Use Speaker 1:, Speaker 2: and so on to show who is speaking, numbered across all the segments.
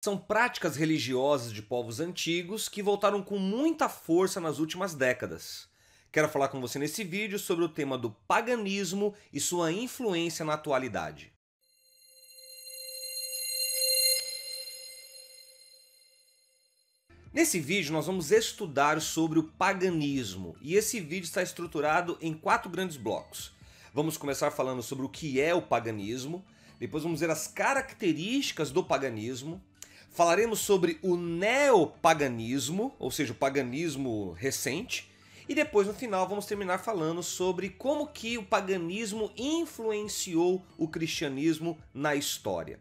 Speaker 1: são práticas religiosas de povos antigos que voltaram com muita força nas últimas décadas. Quero falar com você nesse vídeo sobre o tema do paganismo e sua influência na atualidade. Nesse vídeo nós vamos estudar sobre o paganismo e esse vídeo está estruturado em quatro grandes blocos. Vamos começar falando sobre o que é o paganismo, depois vamos ver as características do paganismo, falaremos sobre o neopaganismo, ou seja, o paganismo recente, e depois no final vamos terminar falando sobre como que o paganismo influenciou o cristianismo na história.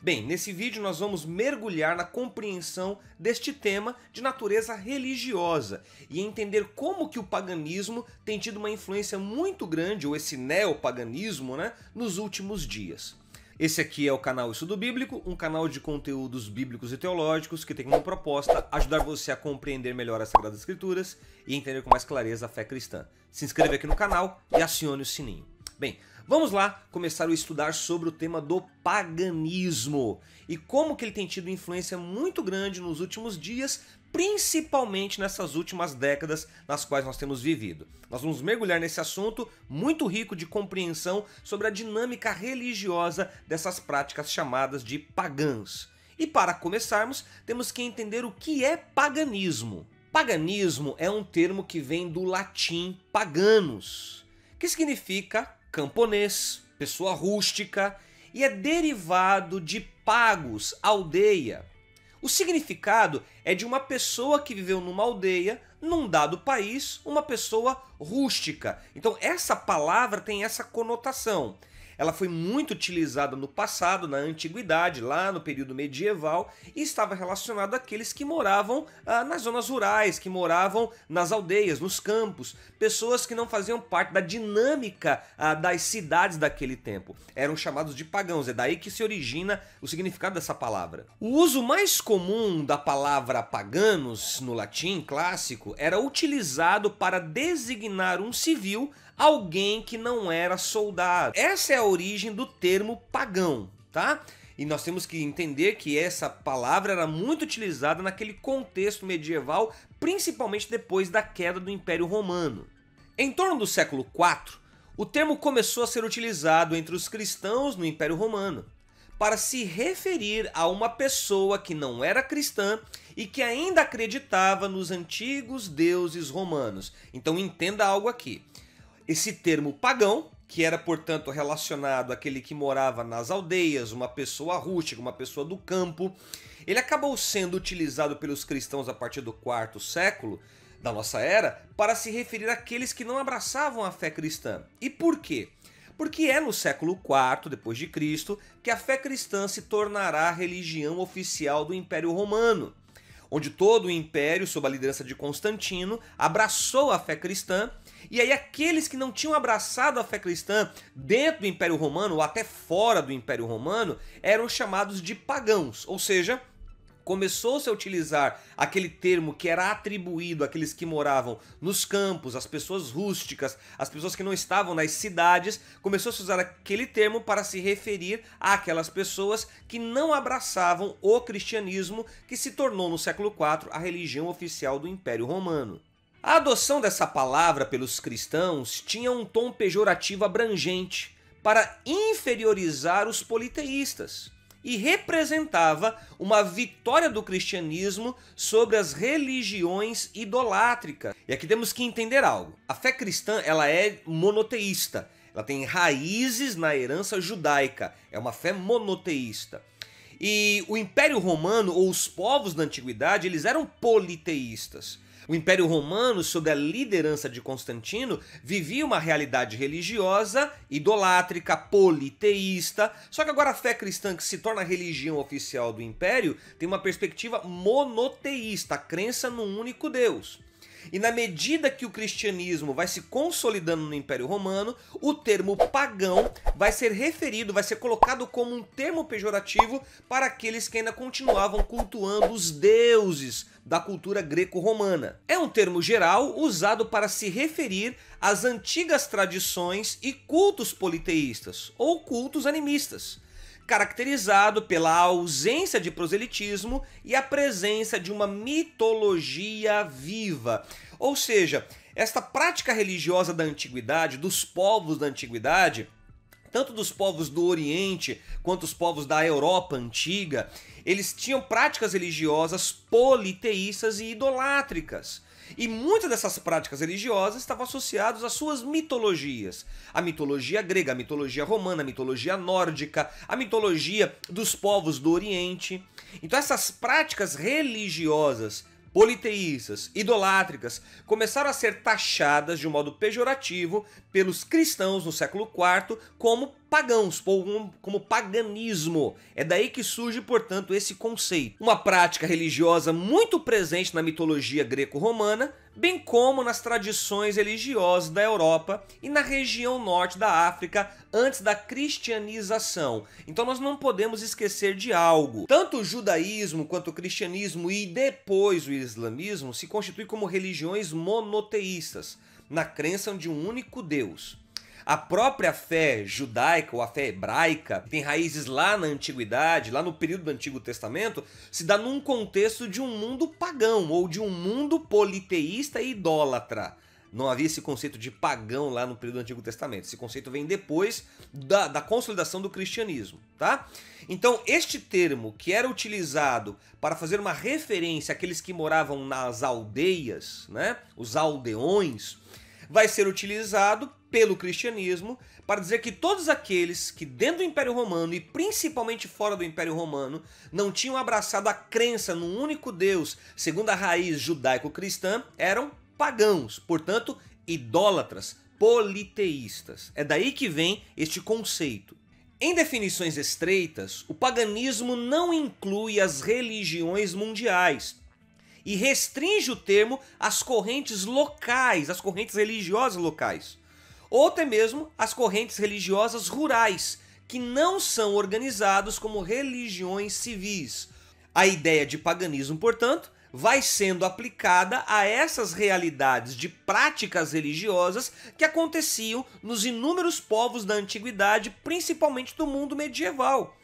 Speaker 1: Bem, nesse vídeo nós vamos mergulhar na compreensão deste tema de natureza religiosa e entender como que o paganismo tem tido uma influência muito grande, ou esse neopaganismo, né, nos últimos dias. Esse aqui é o canal Estudo Bíblico, um canal de conteúdos bíblicos e teológicos que tem como proposta ajudar você a compreender melhor as Sagradas Escrituras e entender com mais clareza a fé cristã. Se inscreva aqui no canal e acione o sininho. Bem, vamos lá começar a estudar sobre o tema do paganismo e como que ele tem tido influência muito grande nos últimos dias, principalmente nessas últimas décadas nas quais nós temos vivido. Nós vamos mergulhar nesse assunto muito rico de compreensão sobre a dinâmica religiosa dessas práticas chamadas de pagãs. E para começarmos, temos que entender o que é paganismo. Paganismo é um termo que vem do latim paganus, que significa camponês, pessoa rústica, e é derivado de pagos, aldeia. O significado é de uma pessoa que viveu numa aldeia, num dado país, uma pessoa rústica. Então essa palavra tem essa conotação. Ela foi muito utilizada no passado, na antiguidade, lá no período medieval, e estava relacionada àqueles que moravam ah, nas zonas rurais, que moravam nas aldeias, nos campos, pessoas que não faziam parte da dinâmica ah, das cidades daquele tempo. Eram chamados de pagãos, é daí que se origina o significado dessa palavra. O uso mais comum da palavra paganos no latim clássico era utilizado para designar um civil alguém que não era soldado. Essa é a origem do termo pagão, tá? E nós temos que entender que essa palavra era muito utilizada naquele contexto medieval, principalmente depois da queda do Império Romano. Em torno do século IV, o termo começou a ser utilizado entre os cristãos no Império Romano para se referir a uma pessoa que não era cristã e que ainda acreditava nos antigos deuses romanos. Então entenda algo aqui. Esse termo pagão, que era portanto relacionado àquele que morava nas aldeias, uma pessoa rústica, uma pessoa do campo, ele acabou sendo utilizado pelos cristãos a partir do quarto século da nossa era para se referir àqueles que não abraçavam a fé cristã. E por quê? Porque é no século IV depois de Cristo que a fé cristã se tornará a religião oficial do Império Romano, onde todo o império sob a liderança de Constantino abraçou a fé cristã e aí aqueles que não tinham abraçado a fé cristã dentro do Império Romano ou até fora do Império Romano eram chamados de pagãos, ou seja, começou-se a utilizar aquele termo que era atribuído àqueles que moravam nos campos, às pessoas rústicas, às pessoas que não estavam nas cidades, começou-se a usar aquele termo para se referir àquelas pessoas que não abraçavam o cristianismo que se tornou no século IV a religião oficial do Império Romano. A adoção dessa palavra pelos cristãos tinha um tom pejorativo abrangente para inferiorizar os politeístas e representava uma vitória do cristianismo sobre as religiões idolátricas. E aqui temos que entender algo. A fé cristã, ela é monoteísta. Ela tem raízes na herança judaica. É uma fé monoteísta. E o Império Romano ou os povos da antiguidade, eles eram politeístas. O Império Romano, sob a liderança de Constantino, vivia uma realidade religiosa, idolátrica, politeísta. Só que agora a fé cristã, que se torna a religião oficial do Império, tem uma perspectiva monoteísta, a crença num único Deus. E na medida que o cristianismo vai se consolidando no Império Romano, o termo pagão vai ser referido, vai ser colocado como um termo pejorativo para aqueles que ainda continuavam cultuando os deuses da cultura greco-romana. É um termo geral usado para se referir às antigas tradições e cultos politeístas ou cultos animistas caracterizado pela ausência de proselitismo e a presença de uma mitologia viva. Ou seja, esta prática religiosa da antiguidade, dos povos da antiguidade, tanto dos povos do Oriente quanto os povos da Europa antiga, eles tinham práticas religiosas politeístas e idolátricas. E muitas dessas práticas religiosas estavam associadas às suas mitologias. A mitologia grega, a mitologia romana, a mitologia nórdica, a mitologia dos povos do Oriente. Então essas práticas religiosas politeístas, idolátricas, começaram a ser taxadas de um modo pejorativo pelos cristãos no século IV como pagãos, como paganismo. É daí que surge, portanto, esse conceito. Uma prática religiosa muito presente na mitologia greco-romana, bem como nas tradições religiosas da Europa e na região norte da África antes da cristianização. Então nós não podemos esquecer de algo. Tanto o judaísmo quanto o cristianismo e depois o islamismo se constituem como religiões monoteístas, na crença de um único Deus. A própria fé judaica ou a fé hebraica, que tem raízes lá na antiguidade, lá no período do Antigo Testamento, se dá num contexto de um mundo pagão ou de um mundo politeísta e idólatra. Não havia esse conceito de pagão lá no período do Antigo Testamento. Esse conceito vem depois da, da consolidação do cristianismo, tá? Então, este termo que era utilizado para fazer uma referência àqueles que moravam nas aldeias, né? Os aldeões, vai ser utilizado pelo cristianismo para dizer que todos aqueles que dentro do Império Romano e principalmente fora do Império Romano não tinham abraçado a crença no único Deus, segundo a raiz judaico-cristã, eram pagãos, portanto, idólatras, politeístas. É daí que vem este conceito. Em definições estreitas, o paganismo não inclui as religiões mundiais e restringe o termo às correntes locais, às correntes religiosas locais ou até mesmo as correntes religiosas rurais, que não são organizados como religiões civis. A ideia de paganismo, portanto, vai sendo aplicada a essas realidades de práticas religiosas que aconteciam nos inúmeros povos da antiguidade, principalmente do mundo medieval.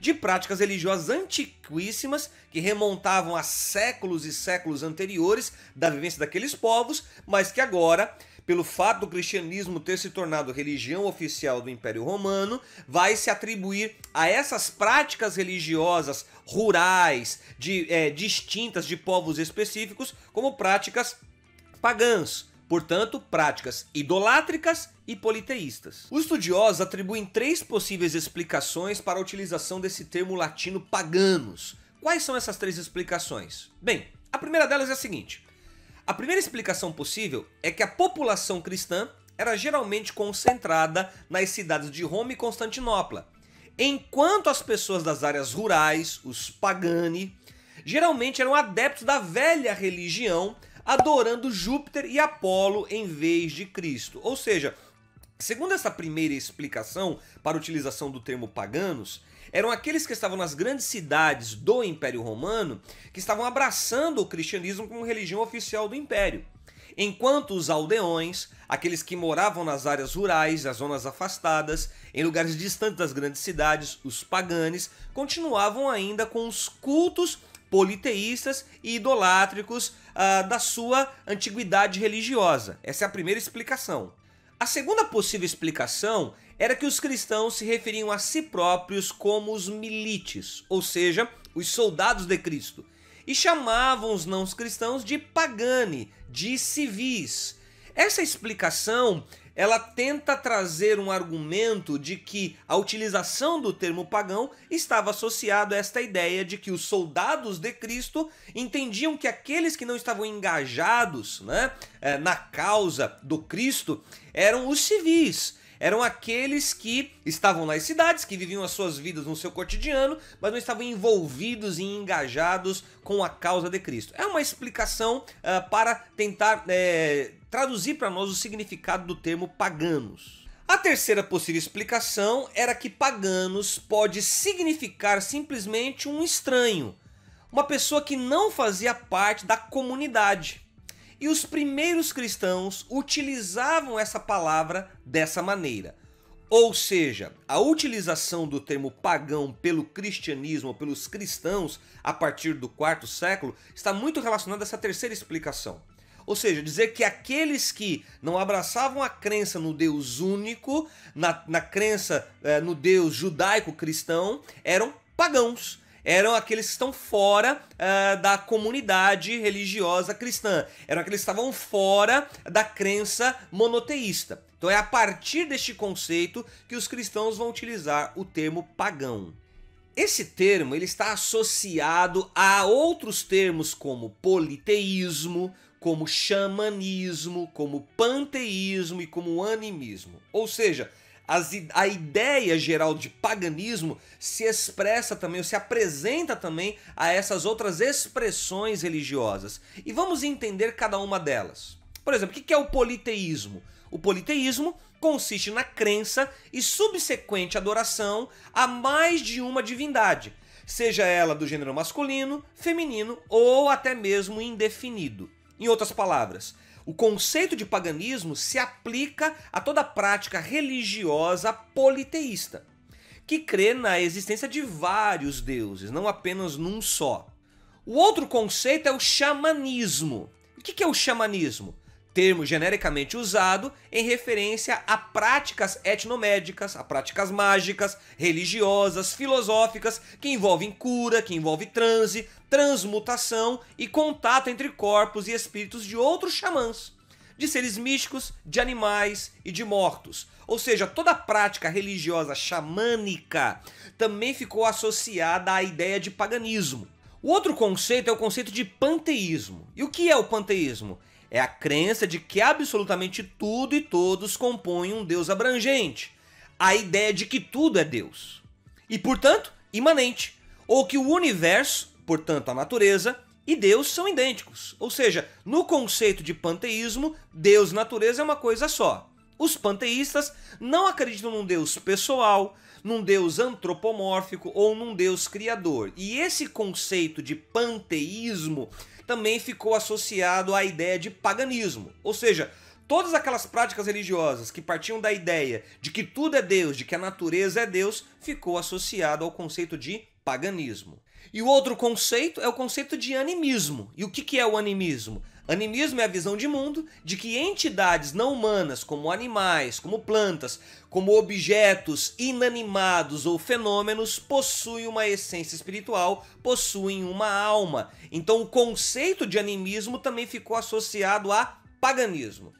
Speaker 1: De práticas religiosas antiquíssimas que remontavam a séculos e séculos anteriores da vivência daqueles povos, mas que agora pelo fato do cristianismo ter se tornado religião oficial do Império Romano, vai se atribuir a essas práticas religiosas rurais, de, é, distintas de povos específicos, como práticas pagãs. Portanto, práticas idolátricas e politeístas. Os estudiosos atribuem três possíveis explicações para a utilização desse termo latino paganos. Quais são essas três explicações? Bem, a primeira delas é a seguinte: a primeira explicação possível é que a população cristã era geralmente concentrada nas cidades de Roma e Constantinopla, enquanto as pessoas das áreas rurais, os pagani, geralmente eram adeptos da velha religião, adorando Júpiter e Apolo em vez de Cristo. Ou seja, segundo essa primeira explicação para a utilização do termo paganos, eram aqueles que estavam nas grandes cidades do Império Romano que estavam abraçando o cristianismo como religião oficial do império. Enquanto os aldeões, aqueles que moravam nas áreas rurais, nas zonas afastadas, em lugares distantes das grandes cidades, os paganes, continuavam ainda com os cultos politeístas e idolátricos uh, da sua antiguidade religiosa. Essa é a primeira explicação. A segunda possível explicação era que os cristãos se referiam a si próprios como os milites, ou seja, os soldados de Cristo, e chamavam os não cristãos de pagani, de civis. Essa explicação ela tenta trazer um argumento de que a utilização do termo pagão estava associado a esta ideia de que os soldados de Cristo entendiam que aqueles que não estavam engajados né, eh, na causa do Cristo eram os civis, eram aqueles que estavam nas cidades, que viviam as suas vidas no seu cotidiano, mas não estavam envolvidos e engajados com a causa de Cristo. É uma explicação uh, para tentar é, traduzir para nós o significado do termo paganos. A terceira possível explicação era que paganos pode significar simplesmente um estranho, uma pessoa que não fazia parte da comunidade. E os primeiros cristãos utilizavam essa palavra dessa maneira. Ou seja, a utilização do termo pagão pelo cristianismo, pelos cristãos, a partir do quarto século, está muito relacionada a essa terceira explicação. Ou seja, dizer que aqueles que não abraçavam a crença no Deus único, na, na crença eh, no Deus judaico-cristão, eram pagãos eram aqueles que estão fora uh, da comunidade religiosa cristã, eram aqueles que estavam fora da crença monoteísta. Então é a partir deste conceito que os cristãos vão utilizar o termo pagão. Esse termo ele está associado a outros termos como politeísmo, como xamanismo, como panteísmo e como animismo. Ou seja, as, a ideia geral de paganismo se expressa também, ou se apresenta também a essas outras expressões religiosas. E vamos entender cada uma delas. Por exemplo, o que é o politeísmo? O politeísmo consiste na crença e subsequente adoração a mais de uma divindade, seja ela do gênero masculino, feminino ou até mesmo indefinido. Em outras palavras, o conceito de paganismo se aplica a toda prática religiosa politeísta, que crê na existência de vários deuses, não apenas num só. O outro conceito é o xamanismo. O que é o xamanismo? Termo genericamente usado em referência a práticas etnomédicas, a práticas mágicas, religiosas, filosóficas, que envolvem cura, que envolve transe, transmutação e contato entre corpos e espíritos de outros xamãs, de seres místicos, de animais e de mortos. Ou seja, toda a prática religiosa xamânica também ficou associada à ideia de paganismo. O outro conceito é o conceito de panteísmo. E o que é o panteísmo? É a crença de que absolutamente tudo e todos compõem um Deus abrangente. A ideia de que tudo é Deus. E, portanto, imanente. Ou que o universo portanto, a natureza e Deus são idênticos. Ou seja, no conceito de panteísmo, Deus e natureza é uma coisa só. Os panteístas não acreditam num Deus pessoal, num Deus antropomórfico ou num Deus criador. E esse conceito de panteísmo também ficou associado à ideia de paganismo. Ou seja, todas aquelas práticas religiosas que partiam da ideia de que tudo é Deus, de que a natureza é Deus, ficou associado ao conceito de paganismo. E o outro conceito é o conceito de animismo. E o que, que é o animismo? Animismo é a visão de mundo de que entidades não humanas, como animais, como plantas, como objetos inanimados ou fenômenos, possuem uma essência espiritual, possuem uma alma. Então, o conceito de animismo também ficou associado a paganismo.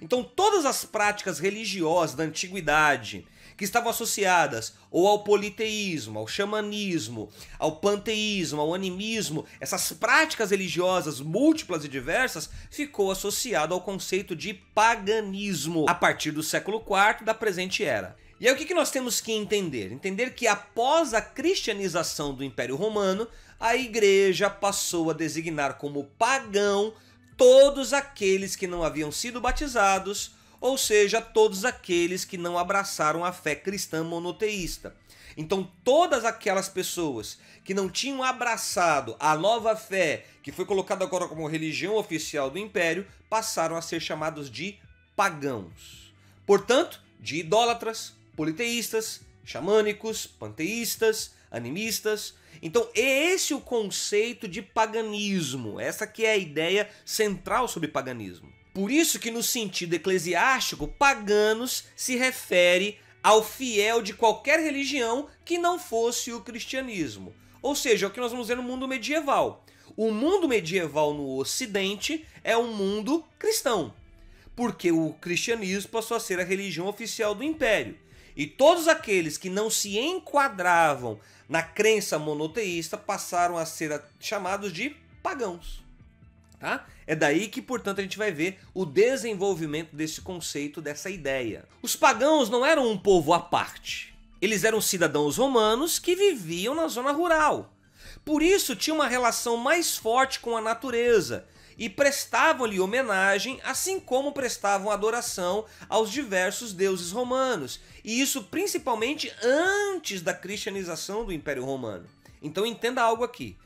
Speaker 1: Então, todas as práticas religiosas da antiguidade, que estavam associadas ou ao politeísmo, ao xamanismo, ao panteísmo, ao animismo, essas práticas religiosas múltiplas e diversas, ficou associado ao conceito de paganismo a partir do século IV da presente era. E aí o que nós temos que entender? Entender que após a cristianização do Império Romano, a igreja passou a designar como pagão todos aqueles que não haviam sido batizados ou seja, todos aqueles que não abraçaram a fé cristã monoteísta. Então, todas aquelas pessoas que não tinham abraçado a nova fé, que foi colocada agora como religião oficial do império, passaram a ser chamados de pagãos. Portanto, de idólatras, politeístas, xamânicos, panteístas, animistas. Então, é esse o conceito de paganismo. Essa que é a ideia central sobre paganismo. Por isso que no sentido eclesiástico, paganos se refere ao fiel de qualquer religião que não fosse o cristianismo. Ou seja, é o que nós vamos ver no mundo medieval. O mundo medieval no ocidente é um mundo cristão, porque o cristianismo passou a ser a religião oficial do império. E todos aqueles que não se enquadravam na crença monoteísta passaram a ser chamados de pagãos. Tá? É daí que, portanto, a gente vai ver o desenvolvimento desse conceito, dessa ideia. Os pagãos não eram um povo à parte. Eles eram cidadãos romanos que viviam na zona rural. Por isso, tinham uma relação mais forte com a natureza e prestavam-lhe homenagem, assim como prestavam adoração aos diversos deuses romanos. E isso principalmente antes da cristianização do Império Romano. Então entenda algo aqui.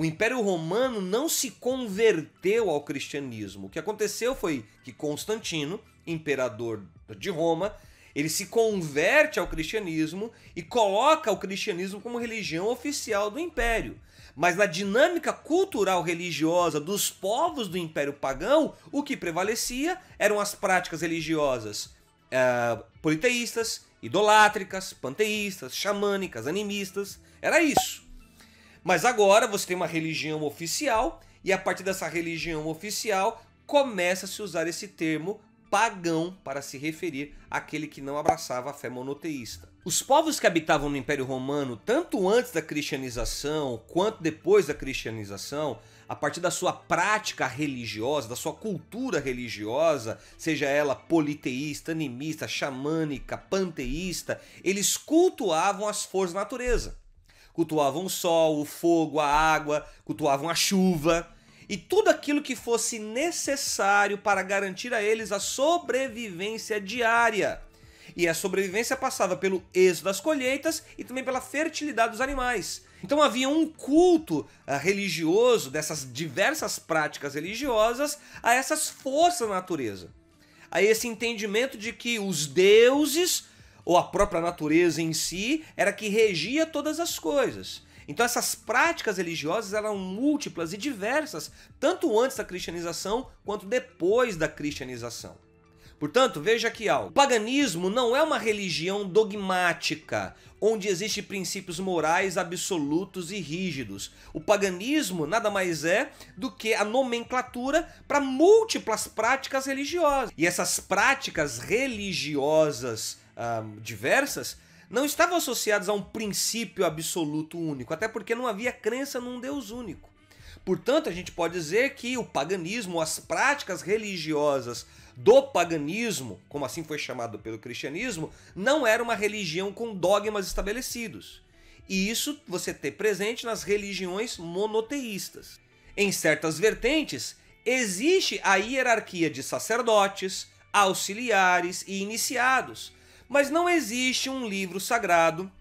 Speaker 1: O Império Romano não se converteu ao cristianismo. O que aconteceu foi que Constantino, imperador de Roma, ele se converte ao cristianismo e coloca o cristianismo como religião oficial do império. Mas na dinâmica cultural religiosa dos povos do império pagão, o que prevalecia eram as práticas religiosas uh, politeístas, idolátricas, panteístas, xamânicas, animistas. Era isso. Mas agora você tem uma religião oficial e a partir dessa religião oficial começa a se usar esse termo pagão para se referir àquele que não abraçava a fé monoteísta. Os povos que habitavam no Império Romano, tanto antes da cristianização quanto depois da cristianização, a partir da sua prática religiosa, da sua cultura religiosa, seja ela politeísta, animista, xamânica, panteísta, eles cultuavam as forças da natureza cultuavam o sol, o fogo, a água, cultuavam a chuva e tudo aquilo que fosse necessário para garantir a eles a sobrevivência diária. E a sobrevivência passava pelo êxodo das colheitas e também pela fertilidade dos animais. Então havia um culto ah, religioso dessas diversas práticas religiosas a essas forças da natureza. A esse entendimento de que os deuses ou a própria natureza em si era que regia todas as coisas. Então essas práticas religiosas eram múltiplas e diversas, tanto antes da cristianização quanto depois da cristianização. Portanto, veja aqui algo. O paganismo não é uma religião dogmática, onde existem princípios morais absolutos e rígidos. O paganismo nada mais é do que a nomenclatura para múltiplas práticas religiosas. E essas práticas religiosas ah, diversas, não estavam associadas a um princípio absoluto único, até porque não havia crença num Deus único. Portanto, a gente pode dizer que o paganismo, as práticas religiosas do paganismo, como assim foi chamado pelo cristianismo, não era uma religião com dogmas estabelecidos. E isso você ter presente nas religiões monoteístas. Em certas vertentes, existe a hierarquia de sacerdotes, auxiliares e iniciados mas não existe um livro sagrado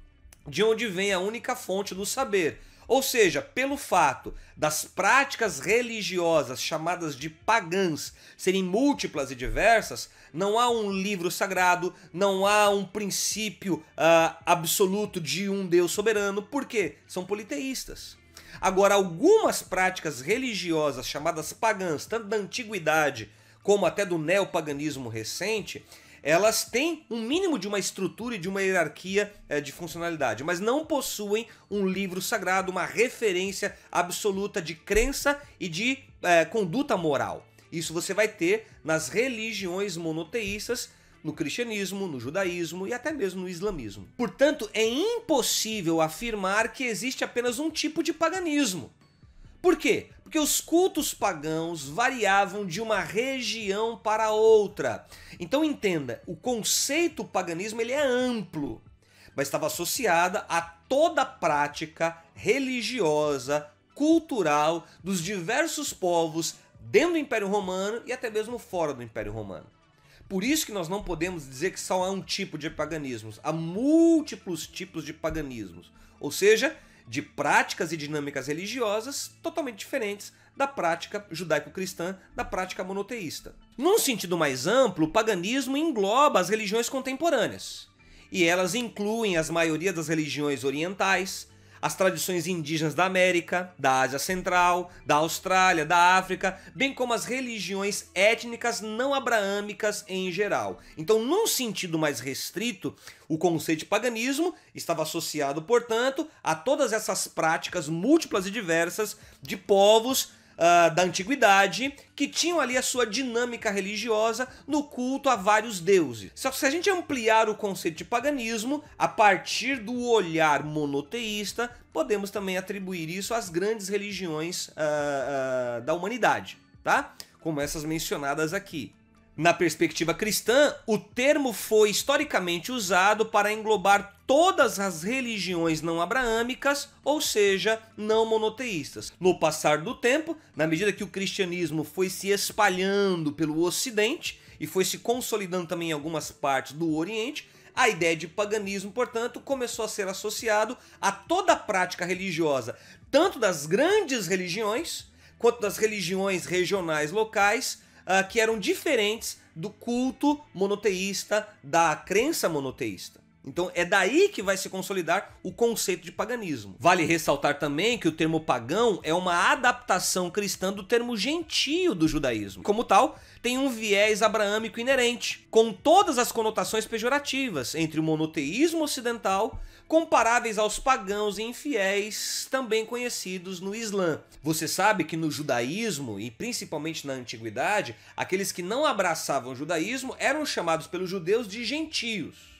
Speaker 1: de onde vem a única fonte do saber. Ou seja, pelo fato das práticas religiosas chamadas de pagãs serem múltiplas e diversas, não há um livro sagrado, não há um princípio uh, absoluto de um Deus soberano, porque são politeístas. Agora, algumas práticas religiosas chamadas pagãs, tanto da antiguidade como até do neopaganismo recente, elas têm um mínimo de uma estrutura e de uma hierarquia é, de funcionalidade, mas não possuem um livro sagrado, uma referência absoluta de crença e de é, conduta moral. Isso você vai ter nas religiões monoteístas, no cristianismo, no judaísmo e até mesmo no islamismo. Portanto, é impossível afirmar que existe apenas um tipo de paganismo. Por quê? Porque os cultos pagãos variavam de uma região para outra. Então entenda, o conceito paganismo ele é amplo, mas estava associada a toda a prática religiosa, cultural dos diversos povos dentro do Império Romano e até mesmo fora do Império Romano. Por isso que nós não podemos dizer que só há um tipo de paganismos, há múltiplos tipos de paganismos. Ou seja, de práticas e dinâmicas religiosas totalmente diferentes da prática judaico-cristã, da prática monoteísta. Num sentido mais amplo, o paganismo engloba as religiões contemporâneas. E elas incluem as maioria das religiões orientais, as tradições indígenas da América, da Ásia Central, da Austrália, da África, bem como as religiões étnicas não abraâmicas em geral. Então, num sentido mais restrito, o conceito de paganismo estava associado, portanto, a todas essas práticas múltiplas e diversas de povos uh, da antiguidade que tinham ali a sua dinâmica religiosa no culto a vários deuses. Só que se a gente ampliar o conceito de paganismo a partir do olhar monoteísta, podemos também atribuir isso às grandes religiões uh, uh, da humanidade, tá? Como essas mencionadas aqui. Na perspectiva cristã, o termo foi historicamente usado para englobar todas as religiões não abraâmicas, ou seja, não monoteístas. No passar do tempo, na medida que o cristianismo foi se espalhando pelo ocidente e foi se consolidando também em algumas partes do Oriente, a ideia de paganismo, portanto, começou a ser associado a toda a prática religiosa, tanto das grandes religiões quanto das religiões regionais locais uh, que eram diferentes do culto monoteísta, da crença monoteísta. Então é daí que vai se consolidar o conceito de paganismo. Vale ressaltar também que o termo pagão é uma adaptação cristã do termo gentio do judaísmo. Como tal, tem um viés abraâmico inerente, com todas as conotações pejorativas entre o monoteísmo ocidental comparáveis aos pagãos e infiéis também conhecidos no Islã. Você sabe que no judaísmo, e principalmente na antiguidade, aqueles que não abraçavam o judaísmo eram chamados pelos judeus de gentios.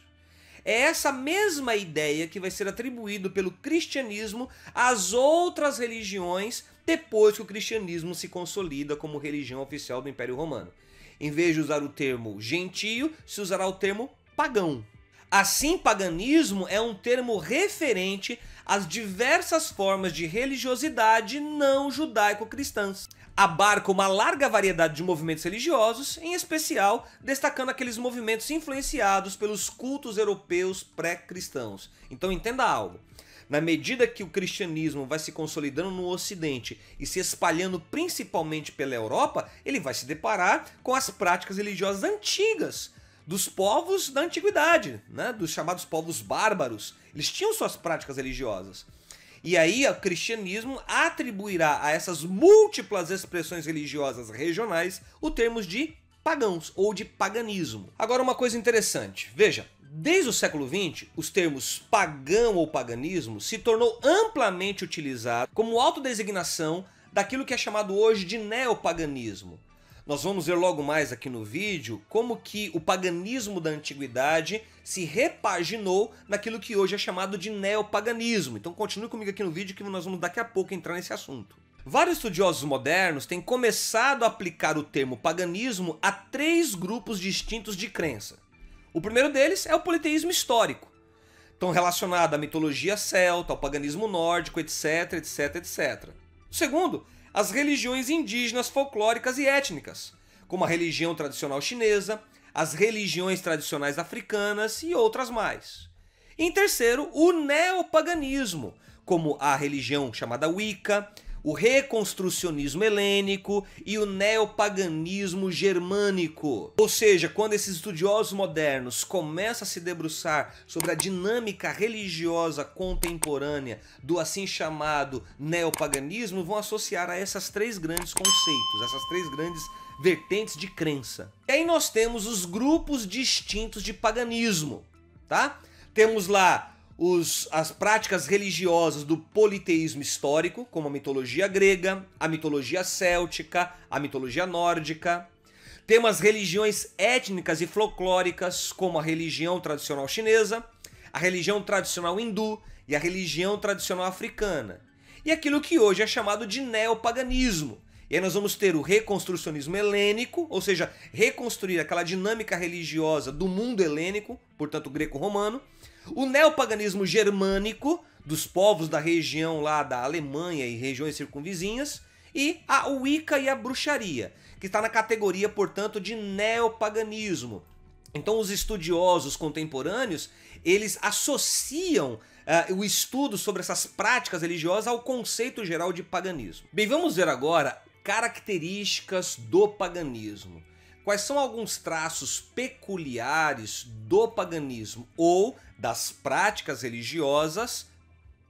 Speaker 1: É essa mesma ideia que vai ser atribuído pelo cristianismo às outras religiões depois que o cristianismo se consolida como religião oficial do Império Romano. Em vez de usar o termo gentio, se usará o termo pagão. Assim, paganismo é um termo referente às diversas formas de religiosidade não judaico-cristãs. Abarca uma larga variedade de movimentos religiosos, em especial destacando aqueles movimentos influenciados pelos cultos europeus pré-cristãos. Então entenda algo. Na medida que o cristianismo vai se consolidando no Ocidente e se espalhando principalmente pela Europa, ele vai se deparar com as práticas religiosas antigas dos povos da antiguidade, né? dos chamados povos bárbaros. Eles tinham suas práticas religiosas. E aí o cristianismo atribuirá a essas múltiplas expressões religiosas regionais o termo de pagãos ou de paganismo. Agora uma coisa interessante, veja, desde o século XX, os termos pagão ou paganismo se tornou amplamente utilizado como autodesignação daquilo que é chamado hoje de neopaganismo, nós vamos ver logo mais aqui no vídeo como que o paganismo da antiguidade se repaginou naquilo que hoje é chamado de neopaganismo. Então continue comigo aqui no vídeo que nós vamos daqui a pouco entrar nesse assunto. Vários estudiosos modernos têm começado a aplicar o termo paganismo a três grupos distintos de crença. O primeiro deles é o politeísmo histórico, tão relacionado à mitologia celta, ao paganismo nórdico, etc, etc, etc. O segundo as religiões indígenas folclóricas e étnicas, como a religião tradicional chinesa, as religiões tradicionais africanas e outras mais. Em terceiro, o neopaganismo, como a religião chamada Wicca, o reconstrucionismo helênico e o neopaganismo germânico. Ou seja, quando esses estudiosos modernos começam a se debruçar sobre a dinâmica religiosa contemporânea do assim chamado neopaganismo, vão associar a essas três grandes conceitos, essas três grandes vertentes de crença. E aí nós temos os grupos distintos de paganismo, tá? Temos lá os, as práticas religiosas do politeísmo histórico, como a mitologia grega, a mitologia céltica, a mitologia nórdica. Temos religiões étnicas e folclóricas, como a religião tradicional chinesa, a religião tradicional hindu e a religião tradicional africana. E aquilo que hoje é chamado de neopaganismo. E aí nós vamos ter o reconstrucionismo helênico, ou seja, reconstruir aquela dinâmica religiosa do mundo helênico, portanto greco-romano, o neopaganismo germânico, dos povos da região lá da Alemanha e regiões circunvizinhas, e a Wicca e a bruxaria, que está na categoria, portanto, de neopaganismo. Então os estudiosos contemporâneos, eles associam uh, o estudo sobre essas práticas religiosas ao conceito geral de paganismo. Bem, vamos ver agora características do paganismo. Quais são alguns traços peculiares do paganismo ou das práticas religiosas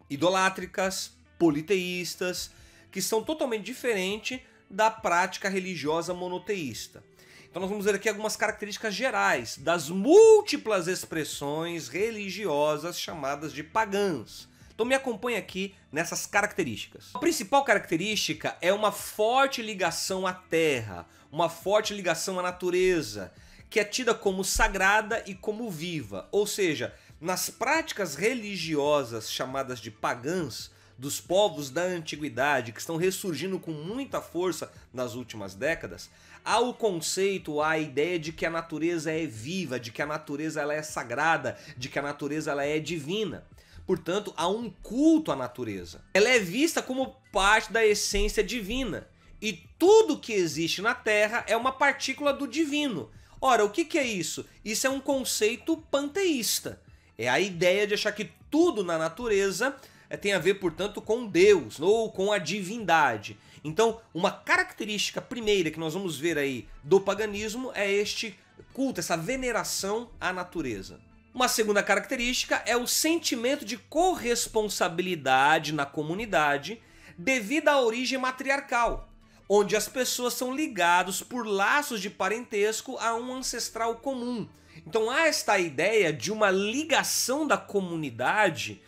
Speaker 1: idolátricas, politeístas, que são totalmente diferentes da prática religiosa monoteísta? Então nós vamos ver aqui algumas características gerais das múltiplas expressões religiosas chamadas de pagãs. Então me acompanha aqui nessas características. A principal característica é uma forte ligação à terra, uma forte ligação à natureza, que é tida como sagrada e como viva. Ou seja, nas práticas religiosas chamadas de pagãs, dos povos da antiguidade que estão ressurgindo com muita força nas últimas décadas, há o conceito, há a ideia de que a natureza é viva, de que a natureza ela é sagrada, de que a natureza ela é divina. Portanto, há um culto à natureza. Ela é vista como parte da essência divina. E tudo que existe na Terra é uma partícula do divino. Ora, o que, que é isso? Isso é um conceito panteísta. É a ideia de achar que tudo na natureza eh, tem a ver, portanto, com Deus ou com a divindade. Então, uma característica primeira que nós vamos ver aí do paganismo é este culto, essa veneração à natureza. Uma segunda característica é o sentimento de corresponsabilidade na comunidade devido à origem matriarcal, onde as pessoas são ligadas por laços de parentesco a um ancestral comum. Então há esta ideia de uma ligação da comunidade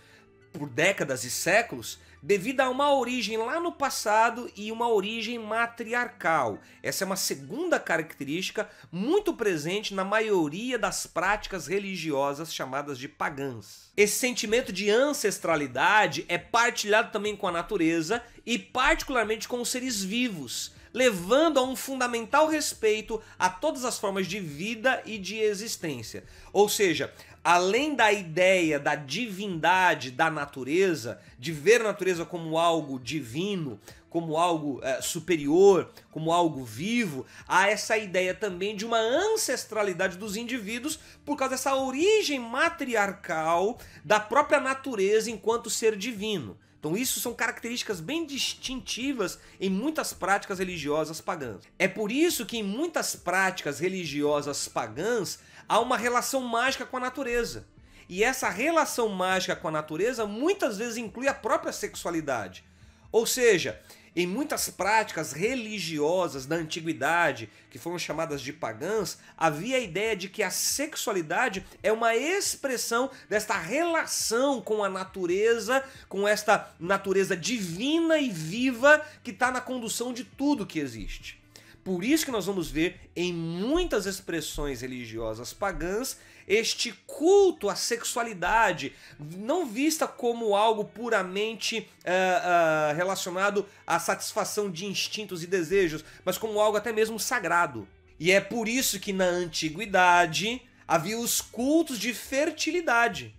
Speaker 1: por décadas e séculos devido a uma origem lá no passado e uma origem matriarcal. Essa é uma segunda característica muito presente na maioria das práticas religiosas chamadas de pagãs. Esse sentimento de ancestralidade é partilhado também com a natureza e, particularmente, com os seres vivos levando a um fundamental respeito a todas as formas de vida e de existência. Ou seja, além da ideia da divindade da natureza, de ver a natureza como algo divino, como algo é, superior, como algo vivo, há essa ideia também de uma ancestralidade dos indivíduos por causa dessa origem matriarcal da própria natureza enquanto ser divino. Então, isso são características bem distintivas em muitas práticas religiosas pagãs. É por isso que em muitas práticas religiosas pagãs há uma relação mágica com a natureza. E essa relação mágica com a natureza muitas vezes inclui a própria sexualidade. Ou seja, em muitas práticas religiosas da antiguidade, que foram chamadas de pagãs, havia a ideia de que a sexualidade é uma expressão desta relação com a natureza, com esta natureza divina e viva que está na condução de tudo que existe. Por isso que nós vamos ver em muitas expressões religiosas pagãs este culto à sexualidade, não vista como algo puramente uh, uh, relacionado à satisfação de instintos e desejos, mas como algo até mesmo sagrado. E é por isso que na antiguidade havia os cultos de fertilidade,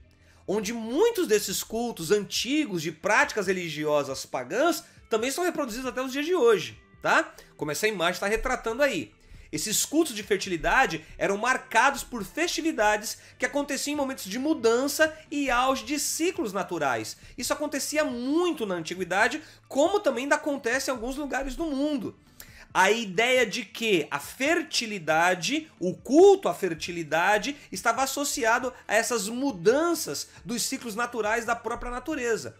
Speaker 1: onde muitos desses cultos antigos de práticas religiosas pagãs também são reproduzidos até os dias de hoje tá? Como essa imagem está retratando aí. Esses cultos de fertilidade eram marcados por festividades que aconteciam em momentos de mudança e auge de ciclos naturais. Isso acontecia muito na antiguidade, como também ainda acontece em alguns lugares do mundo. A ideia de que a fertilidade, o culto à fertilidade, estava associado a essas mudanças dos ciclos naturais da própria natureza.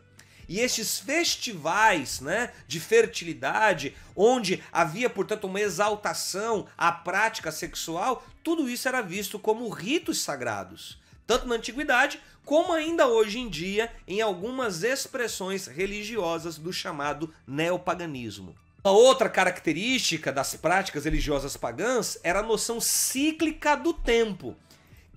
Speaker 1: E estes festivais né, de fertilidade, onde havia, portanto, uma exaltação à prática sexual, tudo isso era visto como ritos sagrados, tanto na antiguidade como ainda hoje em dia em algumas expressões religiosas do chamado neopaganismo. Uma outra característica das práticas religiosas pagãs era a noção cíclica do tempo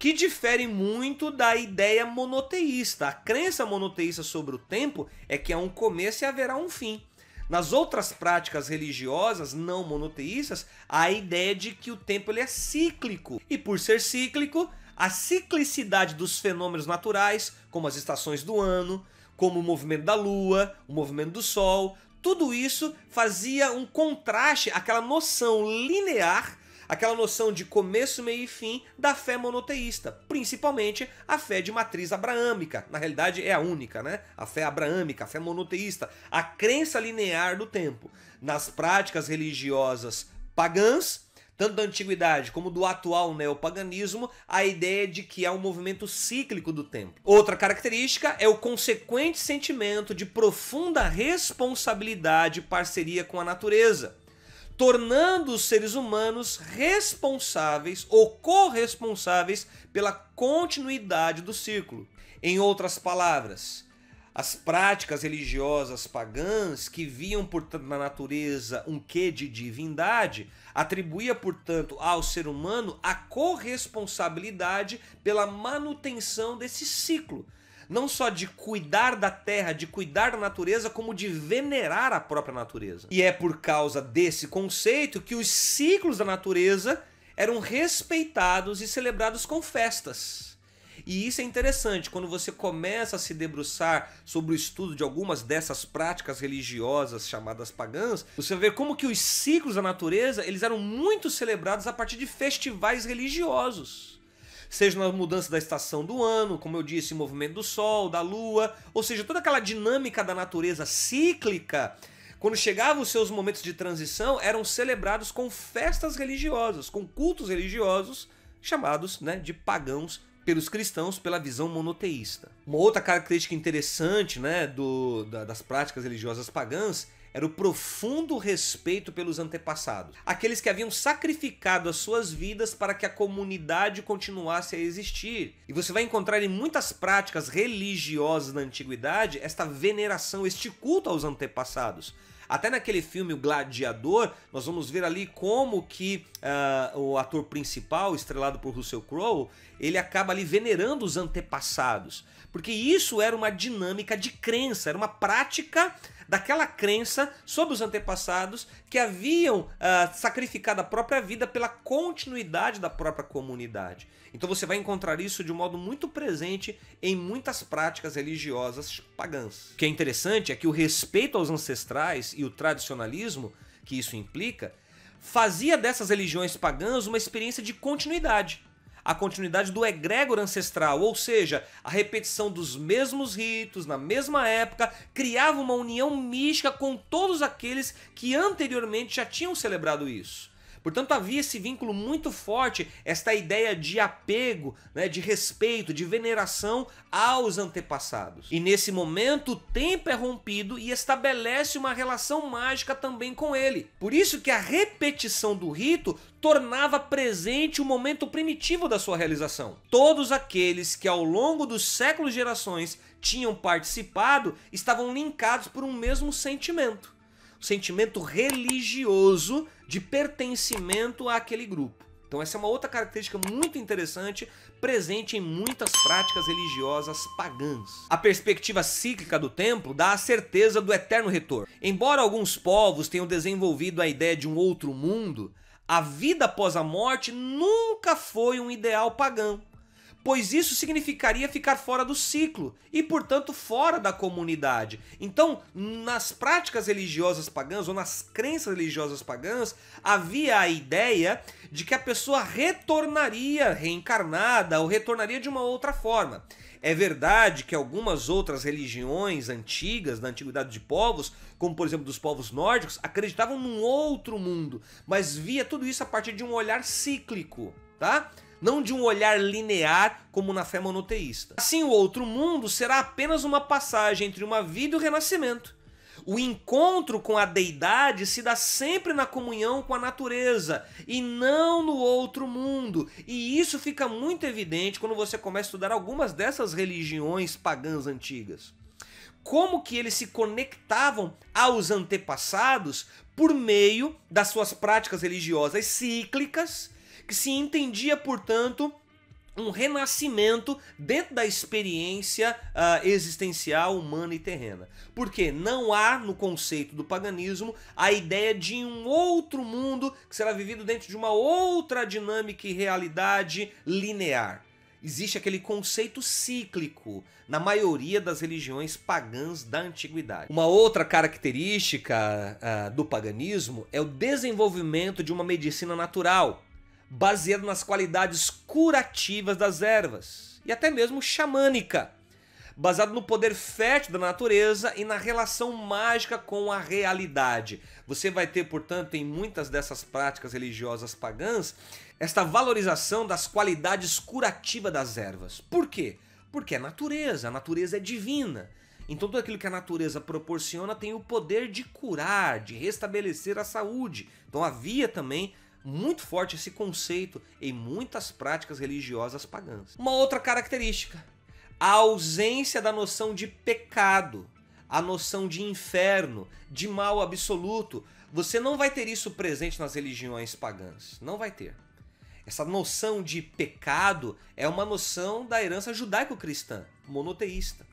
Speaker 1: que difere muito da ideia monoteísta. A crença monoteísta sobre o tempo é que há um começo e haverá um fim. Nas outras práticas religiosas não monoteístas, há a ideia de que o tempo ele é cíclico. E por ser cíclico, a ciclicidade dos fenômenos naturais, como as estações do ano, como o movimento da lua, o movimento do sol, tudo isso fazia um contraste àquela noção linear aquela noção de começo, meio e fim da fé monoteísta, principalmente a fé de matriz abraâmica, na realidade é a única, né? A fé abraâmica, a fé monoteísta, a crença linear do tempo. Nas práticas religiosas pagãs, tanto da antiguidade como do atual neopaganismo, a ideia de que há um movimento cíclico do tempo. Outra característica é o consequente sentimento de profunda responsabilidade e parceria com a natureza tornando os seres humanos responsáveis ou corresponsáveis pela continuidade do ciclo. Em outras palavras, as práticas religiosas pagãs que viam portanto na natureza um quê de divindade atribuía portanto ao ser humano a corresponsabilidade pela manutenção desse ciclo não só de cuidar da terra, de cuidar da natureza, como de venerar a própria natureza. E é por causa desse conceito que os ciclos da natureza eram respeitados e celebrados com festas. E isso é interessante, quando você começa a se debruçar sobre o estudo de algumas dessas práticas religiosas chamadas pagãs, você vê como que os ciclos da natureza, eles eram muito celebrados a partir de festivais religiosos seja na mudança da estação do ano, como eu disse, o movimento do Sol, da Lua, ou seja, toda aquela dinâmica da natureza cíclica. Quando chegavam os seus momentos de transição, eram celebrados com festas religiosas, com cultos religiosos, chamados né, de pagãos pelos cristãos pela visão monoteísta. Uma outra característica interessante né, do, da, das práticas religiosas pagãs era o profundo respeito pelos antepassados, aqueles que haviam sacrificado as suas vidas para que a comunidade continuasse a existir. E você vai encontrar em muitas práticas religiosas na antiguidade esta veneração, este culto aos antepassados. Até naquele filme O Gladiador, nós vamos ver ali como que uh, o ator principal, estrelado por Russell Crowe, ele acaba ali venerando os antepassados. Porque isso era uma dinâmica de crença, era uma prática daquela crença sobre os antepassados que haviam uh, sacrificado a própria vida pela continuidade da própria comunidade. Então você vai encontrar isso de um modo muito presente em muitas práticas religiosas pagãs. O que é interessante é que o respeito aos ancestrais e o tradicionalismo que isso implica fazia dessas religiões pagãs uma experiência de continuidade a continuidade do egrégor ancestral, ou seja, a repetição dos mesmos ritos na mesma época criava uma união mística com todos aqueles que anteriormente já tinham celebrado isso. Portanto, havia esse vínculo muito forte, esta ideia de apego, né, de respeito, de veneração aos antepassados. E nesse momento, o tempo é rompido e estabelece uma relação mágica também com ele. Por isso que a repetição do rito tornava presente o momento primitivo da sua realização. Todos aqueles que ao longo dos séculos e gerações tinham participado estavam linkados por um mesmo sentimento sentimento religioso de pertencimento àquele grupo. Então, essa é uma outra característica muito interessante presente em muitas práticas religiosas pagãs. A perspectiva cíclica do templo dá a certeza do eterno retorno. Embora alguns povos tenham desenvolvido a ideia de um outro mundo, a vida após a morte nunca foi um ideal pagão pois isso significaria ficar fora do ciclo e, portanto, fora da comunidade. Então, nas práticas religiosas pagãs ou nas crenças religiosas pagãs, havia a ideia de que a pessoa retornaria reencarnada ou retornaria de uma outra forma. É verdade que algumas outras religiões antigas, da antiguidade de povos, como por exemplo dos povos nórdicos, acreditavam num outro mundo, mas via tudo isso a partir de um olhar cíclico, tá? não de um olhar linear como na fé monoteísta. Assim, o outro mundo será apenas uma passagem entre uma vida e o renascimento. O encontro com a deidade se dá sempre na comunhão com a natureza e não no outro mundo. E isso fica muito evidente quando você começa a estudar algumas dessas religiões pagãs antigas. Como que eles se conectavam aos antepassados por meio das suas práticas religiosas cíclicas que se entendia, portanto, um renascimento dentro da experiência uh, existencial humana e terrena. Porque não há no conceito do paganismo a ideia de um outro mundo que será vivido dentro de uma outra dinâmica e realidade linear. Existe aquele conceito cíclico na maioria das religiões pagãs da antiguidade. Uma outra característica uh, do paganismo é o desenvolvimento de uma medicina natural baseado nas qualidades curativas das ervas e até mesmo xamânica, baseado no poder fértil da natureza e na relação mágica com a realidade. Você vai ter, portanto, em muitas dessas práticas religiosas pagãs, esta valorização das qualidades curativas das ervas. Por quê? Porque é natureza, a natureza é divina. Então tudo aquilo que a natureza proporciona tem o poder de curar, de restabelecer a saúde. Então havia também muito forte esse conceito em muitas práticas religiosas pagãs. Uma outra característica, a ausência da noção de pecado, a noção de inferno, de mal absoluto. Você não vai ter isso presente nas religiões pagãs, não vai ter. Essa noção de pecado é uma noção da herança judaico-cristã, monoteísta.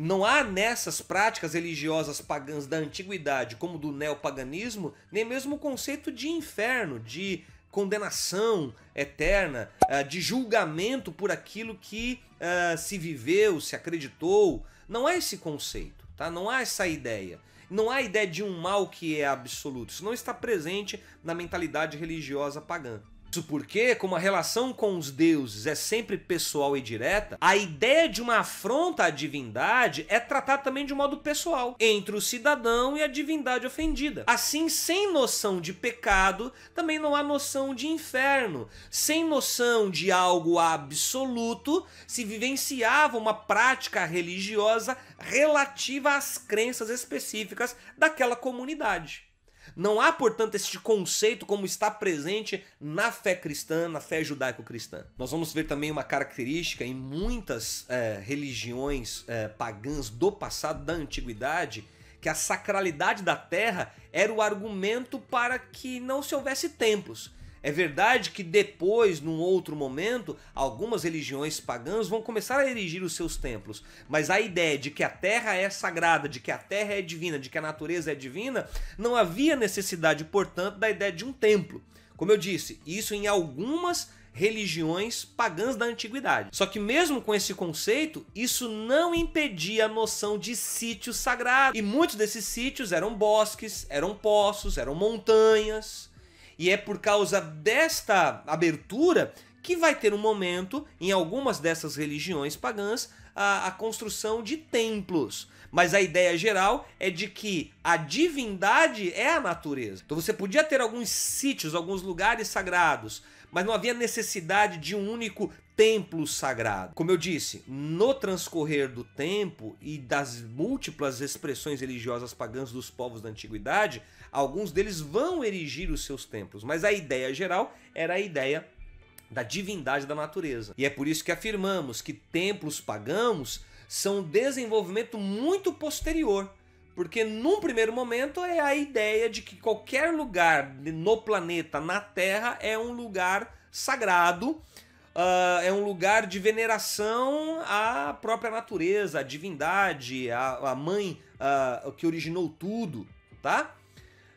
Speaker 1: Não há nessas práticas religiosas pagãs da antiguidade, como do neopaganismo, nem mesmo o conceito de inferno, de condenação eterna, eh, de julgamento por aquilo que eh, se viveu, se acreditou. Não há esse conceito, tá? não há essa ideia. Não há a ideia de um mal que é absoluto. Isso não está presente na mentalidade religiosa pagã. Isso porque, como a relação com os deuses é sempre pessoal e direta, a ideia de uma afronta à divindade é tratada também de um modo pessoal, entre o cidadão e a divindade ofendida. Assim, sem noção de pecado, também não há noção de inferno. Sem noção de algo absoluto, se vivenciava uma prática religiosa relativa às crenças específicas daquela comunidade. Não há, portanto, este conceito como está presente na fé cristã, na fé judaico-cristã. Nós vamos ver também uma característica em muitas é, religiões é, pagãs do passado, da antiguidade, que a sacralidade da terra era o argumento para que não se houvesse templos. É verdade que depois, num outro momento, algumas religiões pagãs vão começar a erigir os seus templos, mas a ideia de que a terra é sagrada, de que a terra é divina, de que a natureza é divina, não havia necessidade, portanto, da ideia de um templo. Como eu disse, isso em algumas religiões pagãs da antiguidade. Só que mesmo com esse conceito, isso não impedia a noção de sítio sagrado. E muitos desses sítios eram bosques, eram poços, eram montanhas, e é por causa desta abertura que vai ter um momento, em algumas dessas religiões pagãs, a, a construção de templos. Mas a ideia geral é de que a divindade é a natureza. Então você podia ter alguns sítios, alguns lugares sagrados, mas não havia necessidade de um único templo sagrado. Como eu disse, no transcorrer do tempo e das múltiplas expressões religiosas pagãs dos povos da antiguidade, alguns deles vão erigir os seus templos, mas a ideia geral era a ideia da divindade da natureza. E é por isso que afirmamos que templos pagãos são um desenvolvimento muito posterior porque num primeiro momento é a ideia de que qualquer lugar no planeta, na Terra, é um lugar sagrado, uh, é um lugar de veneração à própria natureza, à divindade, à, à mãe uh, que originou tudo, tá?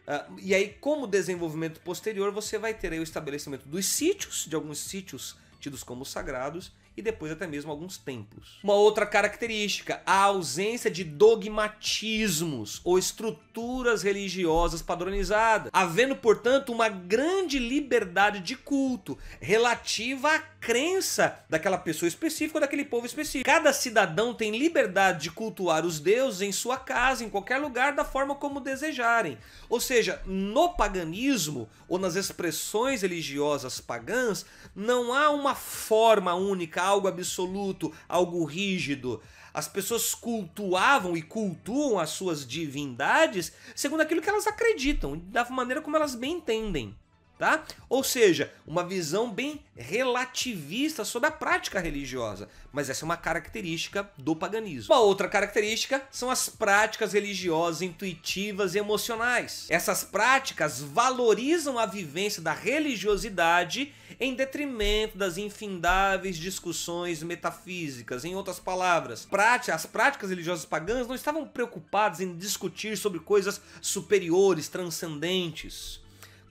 Speaker 1: Uh, e aí, como desenvolvimento posterior, você vai ter o estabelecimento dos sítios, de alguns sítios tidos como sagrados, e depois até mesmo alguns templos. Uma outra característica, a ausência de dogmatismos ou estruturas religiosas padronizadas, havendo, portanto, uma grande liberdade de culto relativa à crença daquela pessoa específica ou daquele povo específico. Cada cidadão tem liberdade de cultuar os deuses em sua casa, em qualquer lugar, da forma como desejarem. Ou seja, no paganismo ou nas expressões religiosas pagãs, não há uma forma única algo absoluto, algo rígido. As pessoas cultuavam e cultuam as suas divindades segundo aquilo que elas acreditam, da maneira como elas bem entendem tá? Ou seja, uma visão bem relativista sobre a prática religiosa, mas essa é uma característica do paganismo. Uma outra característica são as práticas religiosas intuitivas e emocionais. Essas práticas valorizam a vivência da religiosidade em detrimento das infindáveis discussões metafísicas. Em outras palavras, as práticas religiosas pagãs não estavam preocupadas em discutir sobre coisas superiores, transcendentes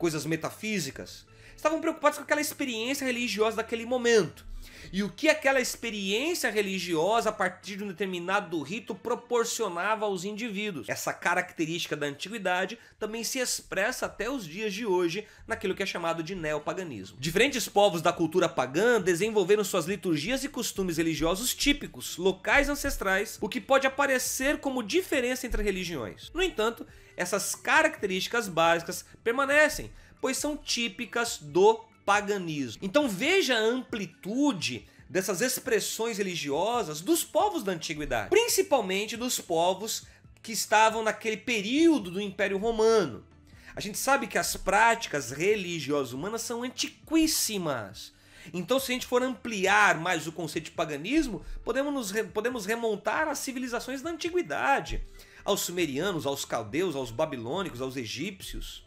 Speaker 1: coisas metafísicas, estavam preocupados com aquela experiência religiosa daquele momento. E o que aquela experiência religiosa a partir de um determinado rito proporcionava aos indivíduos. Essa característica da antiguidade também se expressa até os dias de hoje naquilo que é chamado de neopaganismo. Diferentes povos da cultura pagã desenvolveram suas liturgias e costumes religiosos típicos, locais ancestrais, o que pode aparecer como diferença entre religiões. No entanto, essas características básicas permanecem, pois são típicas do paganismo. Então veja a amplitude dessas expressões religiosas dos povos da antiguidade, principalmente dos povos que estavam naquele período do Império Romano. A gente sabe que as práticas religiosas humanas são antiquíssimas. Então, se a gente for ampliar mais o conceito de paganismo, podemos, nos, podemos remontar às civilizações da antiguidade aos sumerianos, aos caldeus, aos babilônicos, aos egípcios.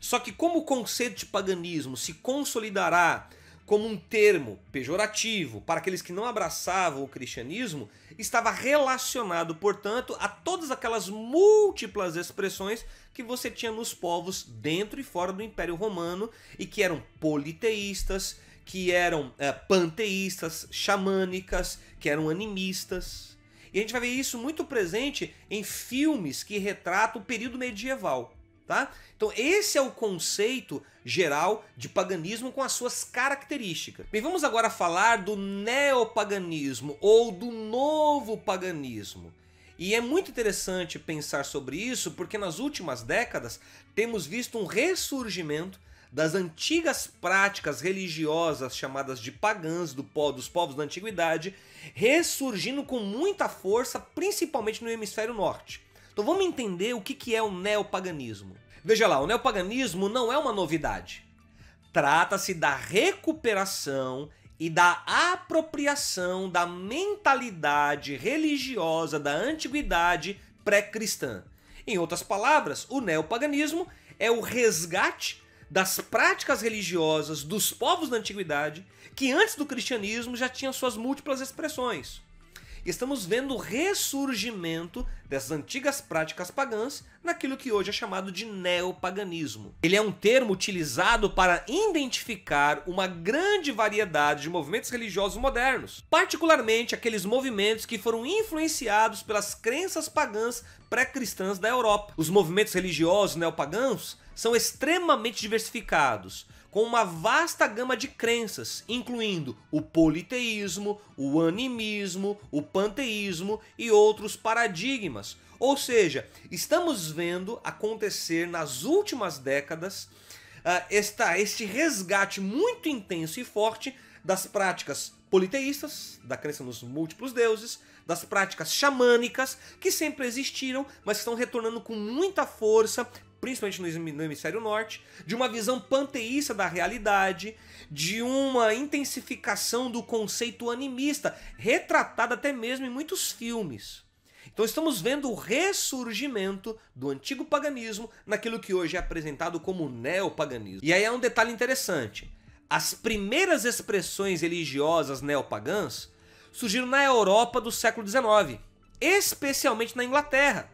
Speaker 1: Só que, como o conceito de paganismo se consolidará como um termo pejorativo para aqueles que não abraçavam o cristianismo, estava relacionado, portanto, a todas aquelas múltiplas expressões que você tinha nos povos dentro e fora do Império Romano e que eram politeístas, que eram é, panteístas, xamânicas, que eram animistas. E a gente vai ver isso muito presente em filmes que retratam o período medieval. Tá? Então esse é o conceito geral de paganismo com as suas características. E vamos agora falar do neopaganismo ou do novo paganismo. E é muito interessante pensar sobre isso porque nas últimas décadas temos visto um ressurgimento das antigas práticas religiosas chamadas de pagãs do, dos povos da antiguidade, ressurgindo com muita força, principalmente no hemisfério norte. Então vamos entender o que é o neopaganismo. Veja lá, o neopaganismo não é uma novidade. Trata-se da recuperação e da apropriação da mentalidade religiosa da antiguidade pré-cristã. Em outras palavras, o neopaganismo é o resgate das práticas religiosas dos povos da antiguidade, que antes do cristianismo já tinham suas múltiplas expressões estamos vendo o ressurgimento dessas antigas práticas pagãs naquilo que hoje é chamado de neopaganismo. Ele é um termo utilizado para identificar uma grande variedade de movimentos religiosos modernos, particularmente aqueles movimentos que foram influenciados pelas crenças pagãs pré-cristãs da Europa. Os movimentos religiosos neopagãos são extremamente diversificados, com uma vasta gama de crenças, incluindo o politeísmo, o animismo, o panteísmo e outros paradigmas. Ou seja, estamos vendo acontecer nas últimas décadas uh, esta, este resgate muito intenso e forte das práticas politeístas, da crença nos múltiplos deuses, das práticas xamânicas que sempre existiram, mas estão retornando com muita força principalmente no hemisfério norte, de uma visão panteísta da realidade, de uma intensificação do conceito animista, retratada até mesmo em muitos filmes. Então estamos vendo o ressurgimento do antigo paganismo naquilo que hoje é apresentado como neopaganismo. E aí é um detalhe interessante. As primeiras expressões religiosas neopagãs surgiram na Europa do século XIX, especialmente na Inglaterra,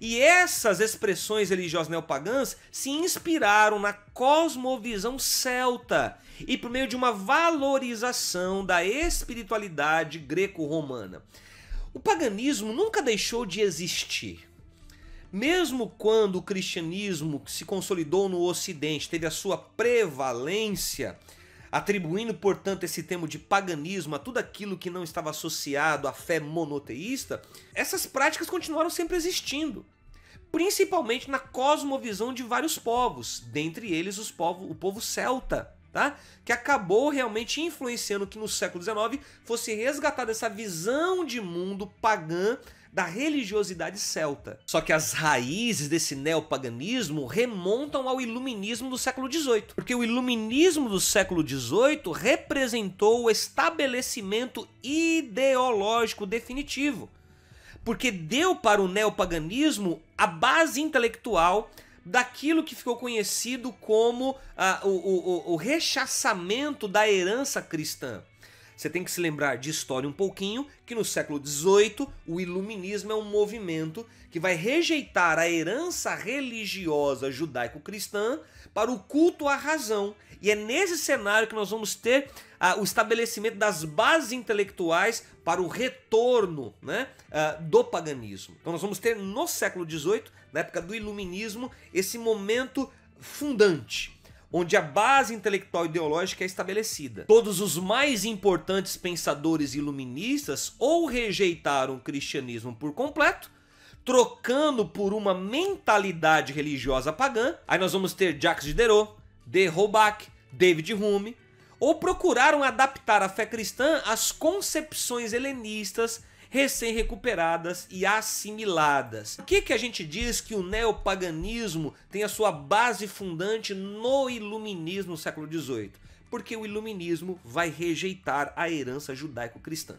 Speaker 1: e essas expressões religiosas neopagãs se inspiraram na cosmovisão celta e por meio de uma valorização da espiritualidade greco-romana. O paganismo nunca deixou de existir. Mesmo quando o cristianismo se consolidou no Ocidente, teve a sua prevalência, atribuindo, portanto, esse termo de paganismo a tudo aquilo que não estava associado à fé monoteísta, essas práticas continuaram sempre existindo, principalmente na cosmovisão de vários povos, dentre eles os povos o povo celta. Tá? Que acabou realmente influenciando que no século XIX fosse resgatada essa visão de mundo pagã da religiosidade celta. Só que as raízes desse neopaganismo remontam ao iluminismo do século XVIII, porque o iluminismo do século XVIII representou o estabelecimento ideológico definitivo, porque deu para o neopaganismo a base intelectual daquilo que ficou conhecido como ah, o, o, o rechaçamento da herança cristã. Você tem que se lembrar de história um pouquinho, que no século XVIII o iluminismo é um movimento que vai rejeitar a herança religiosa judaico-cristã para o culto à razão. E é nesse cenário que nós vamos ter ah, o estabelecimento das bases intelectuais para o retorno né, ah, do paganismo. Então nós vamos ter no século XVIII, na época do iluminismo, esse momento fundante onde a base intelectual ideológica é estabelecida. Todos os mais importantes pensadores iluministas ou rejeitaram o cristianismo por completo, trocando por uma mentalidade religiosa pagã. Aí nós vamos ter Jacques Diderot, de Robach, David Hume, ou procuraram adaptar a fé cristã às concepções helenistas recém-recuperadas e assimiladas. Por que, que a gente diz que o neopaganismo tem a sua base fundante no iluminismo no século XVIII? Porque o iluminismo vai rejeitar a herança judaico-cristã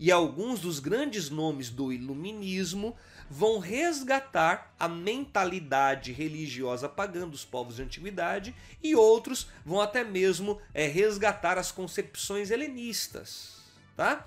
Speaker 1: e alguns dos grandes nomes do iluminismo vão resgatar a mentalidade religiosa pagã dos povos de antiguidade e outros vão até mesmo é, resgatar as concepções helenistas, tá?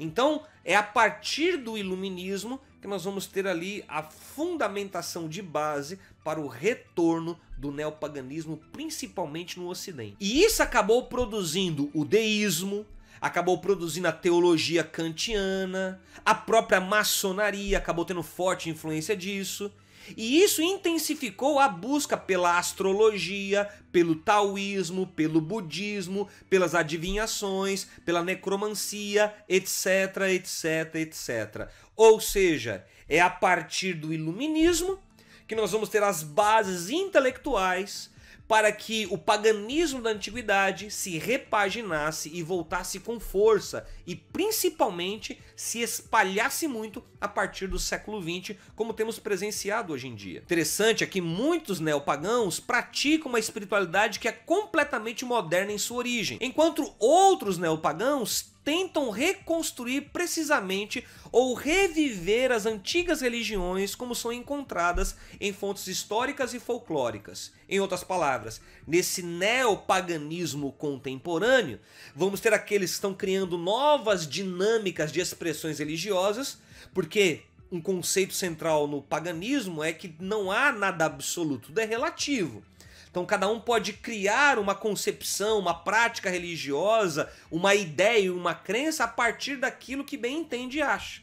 Speaker 1: Então, é a partir do iluminismo que nós vamos ter ali a fundamentação de base para o retorno do neopaganismo, principalmente no Ocidente. E isso acabou produzindo o deísmo, acabou produzindo a teologia kantiana, a própria maçonaria acabou tendo forte influência disso. E isso intensificou a busca pela astrologia, pelo taoísmo, pelo budismo, pelas adivinhações, pela necromancia, etc, etc, etc. Ou seja, é a partir do iluminismo que nós vamos ter as bases intelectuais para que o paganismo da antiguidade se repaginasse e voltasse com força e principalmente se espalhasse muito a partir do século XX, como temos presenciado hoje em dia. Interessante é que muitos neopagãos praticam uma espiritualidade que é completamente moderna em sua origem, enquanto outros neopagãos tentam reconstruir precisamente ou reviver as antigas religiões como são encontradas em fontes históricas e folclóricas. Em outras palavras, nesse neopaganismo contemporâneo, vamos ter aqueles que estão criando novas dinâmicas de expressões religiosas, porque um conceito central no paganismo é que não há nada absoluto, tudo é relativo. Então cada um pode criar uma concepção, uma prática religiosa, uma ideia, uma crença a partir daquilo que bem entende e acha.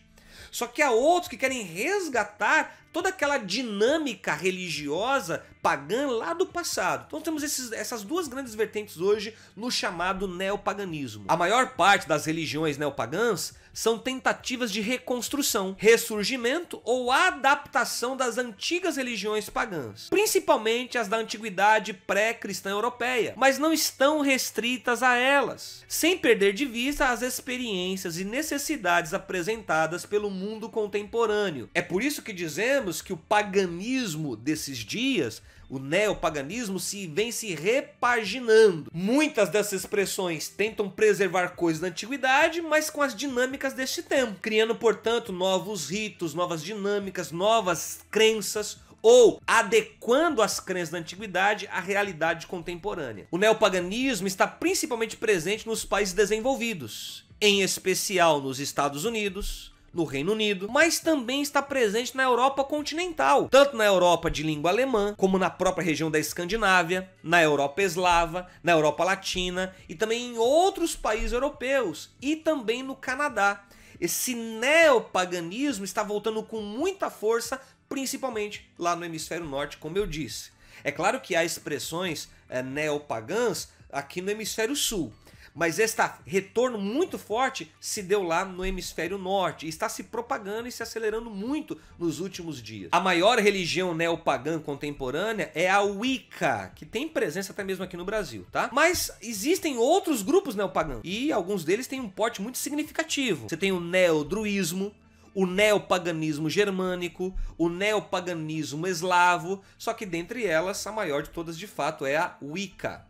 Speaker 1: Só que há outros que querem resgatar toda aquela dinâmica religiosa pagã lá do passado. Então temos esses, essas duas grandes vertentes hoje no chamado neopaganismo. A maior parte das religiões neopagãs são tentativas de reconstrução, ressurgimento ou adaptação das antigas religiões pagãs, principalmente as da antiguidade pré-cristã europeia, mas não estão restritas a elas, sem perder de vista as experiências e necessidades apresentadas pelo mundo contemporâneo. É por isso que dizemos vemos que o paganismo desses dias, o neopaganismo, se vem se repaginando. Muitas dessas expressões tentam preservar coisas da antiguidade, mas com as dinâmicas deste tempo, criando, portanto, novos ritos, novas dinâmicas, novas crenças, ou adequando as crenças da antiguidade à realidade contemporânea. O neopaganismo está principalmente presente nos países desenvolvidos, em especial nos Estados Unidos, no Reino Unido, mas também está presente na Europa continental, tanto na Europa de língua alemã, como na própria região da Escandinávia, na Europa eslava, na Europa latina e também em outros países europeus e também no Canadá. Esse neopaganismo está voltando com muita força, principalmente lá no hemisfério norte, como eu disse. É claro que há expressões é, neopagãs aqui no hemisfério sul, mas este retorno muito forte se deu lá no hemisfério norte e está se propagando e se acelerando muito nos últimos dias. A maior religião neopagã contemporânea é a Wicca, que tem presença até mesmo aqui no Brasil, tá? Mas existem outros grupos neopagãos e alguns deles têm um porte muito significativo. Você tem o neodruísmo, o neopaganismo germânico, o neopaganismo eslavo, só que dentre elas a maior de todas de fato é a Wicca.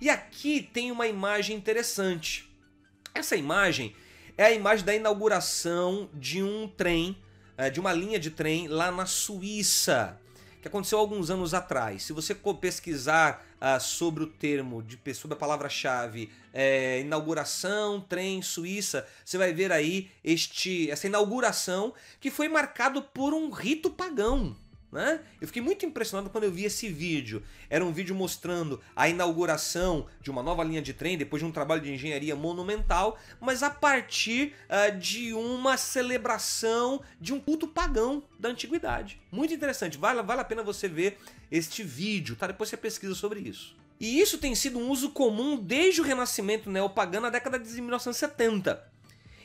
Speaker 1: E aqui tem uma imagem interessante. Essa imagem é a imagem da inauguração de um trem, é, de uma linha de trem lá na Suíça, que aconteceu alguns anos atrás. Se você pesquisar ah, sobre o termo, sobre a palavra-chave é, inauguração, trem, Suíça, você vai ver aí este, essa inauguração que foi marcado por um rito pagão. Né? Eu fiquei muito impressionado quando eu vi esse vídeo. Era um vídeo mostrando a inauguração de uma nova linha de trem depois de um trabalho de engenharia monumental, mas a partir uh, de uma celebração de um culto pagão da antiguidade. Muito interessante, vale, vale a pena você ver este vídeo, tá? Depois você pesquisa sobre isso. E isso tem sido um uso comum desde o renascimento neopagano na década de 1970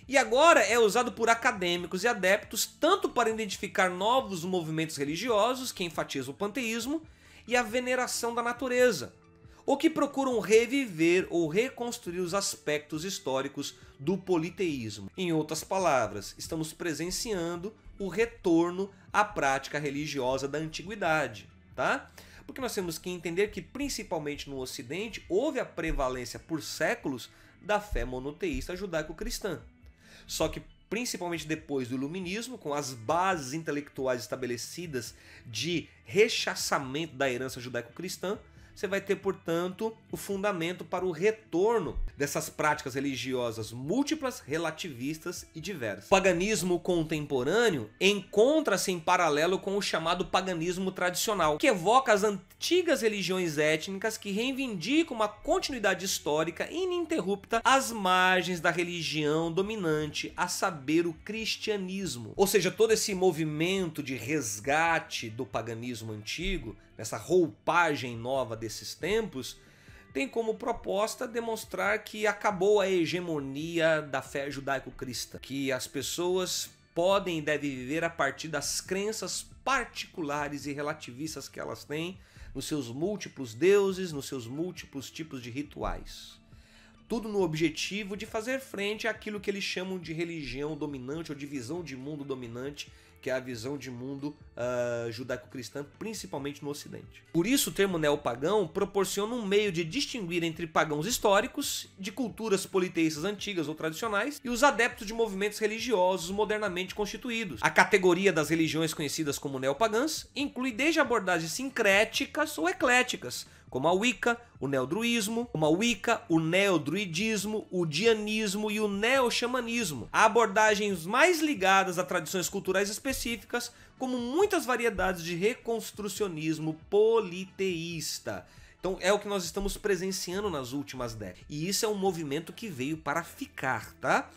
Speaker 1: e agora é usado por acadêmicos e adeptos tanto para identificar novos movimentos religiosos que enfatizam o panteísmo e a veneração da natureza, ou que procuram reviver ou reconstruir os aspectos históricos do politeísmo. Em outras palavras, estamos presenciando o retorno à prática religiosa da antiguidade, tá? Porque nós temos que entender que principalmente no ocidente houve a prevalência por séculos da fé monoteísta judaico-cristã. Só que principalmente depois do iluminismo, com as bases intelectuais estabelecidas de rechaçamento da herança judaico-cristã, você vai ter, portanto, o fundamento para o retorno dessas práticas religiosas múltiplas, relativistas e diversas. O paganismo contemporâneo encontra-se em paralelo com o chamado paganismo tradicional, que evoca as antigas religiões étnicas que reivindicam uma continuidade histórica ininterrupta às margens da religião dominante, a saber, o cristianismo. Ou seja, todo esse movimento de resgate do paganismo antigo nessa roupagem nova desses tempos, tem como proposta demonstrar que acabou a hegemonia da fé judaico-crista, que as pessoas podem e devem viver a partir das crenças particulares e relativistas que elas têm nos seus múltiplos deuses, nos seus múltiplos tipos de rituais. Tudo no objetivo de fazer frente àquilo que eles chamam de religião dominante ou divisão de mundo dominante que é a visão de mundo uh, judaico-cristã, principalmente no Ocidente. Por isso, o termo neopagão proporciona um meio de distinguir entre pagãos históricos, de culturas politeístas antigas ou tradicionais, e os adeptos de movimentos religiosos modernamente constituídos. A categoria das religiões conhecidas como neopagãs inclui desde abordagens sincréticas ou ecléticas, como a Wicca, o neodruísmo, como a Wicca, o neodruidismo, o dianismo e o neoxamanismo. Há abordagens mais ligadas a tradições culturais específicas, como muitas variedades de reconstrucionismo politeísta. Então é o que nós estamos presenciando nas últimas décadas. E isso é um movimento que veio para ficar, tá?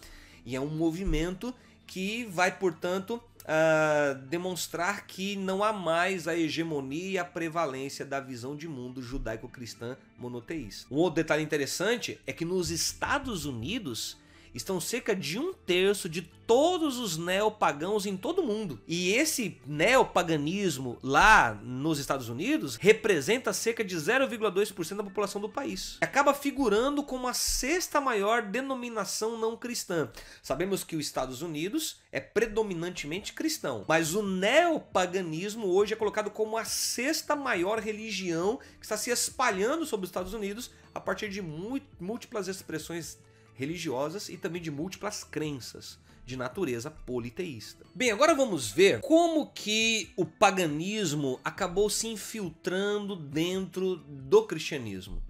Speaker 1: E é um movimento que vai, portanto, uh, demonstrar que não há mais a hegemonia e a prevalência da visão de mundo judaico-cristã monoteísta. Um outro detalhe interessante é que nos Estados Unidos estão cerca de um terço de todos os neopagãos em todo o mundo. E esse neopaganismo lá nos Estados Unidos representa cerca de 0,2% da população do país. Acaba figurando como a sexta maior denominação não cristã. Sabemos que os Estados Unidos é predominantemente cristão, mas o neopaganismo hoje é colocado como a sexta maior religião que está se espalhando sobre os Estados Unidos a partir de múltiplas expressões religiosas e também de múltiplas crenças de natureza politeísta. Bem, agora vamos ver como que o paganismo acabou se infiltrando dentro do cristianismo.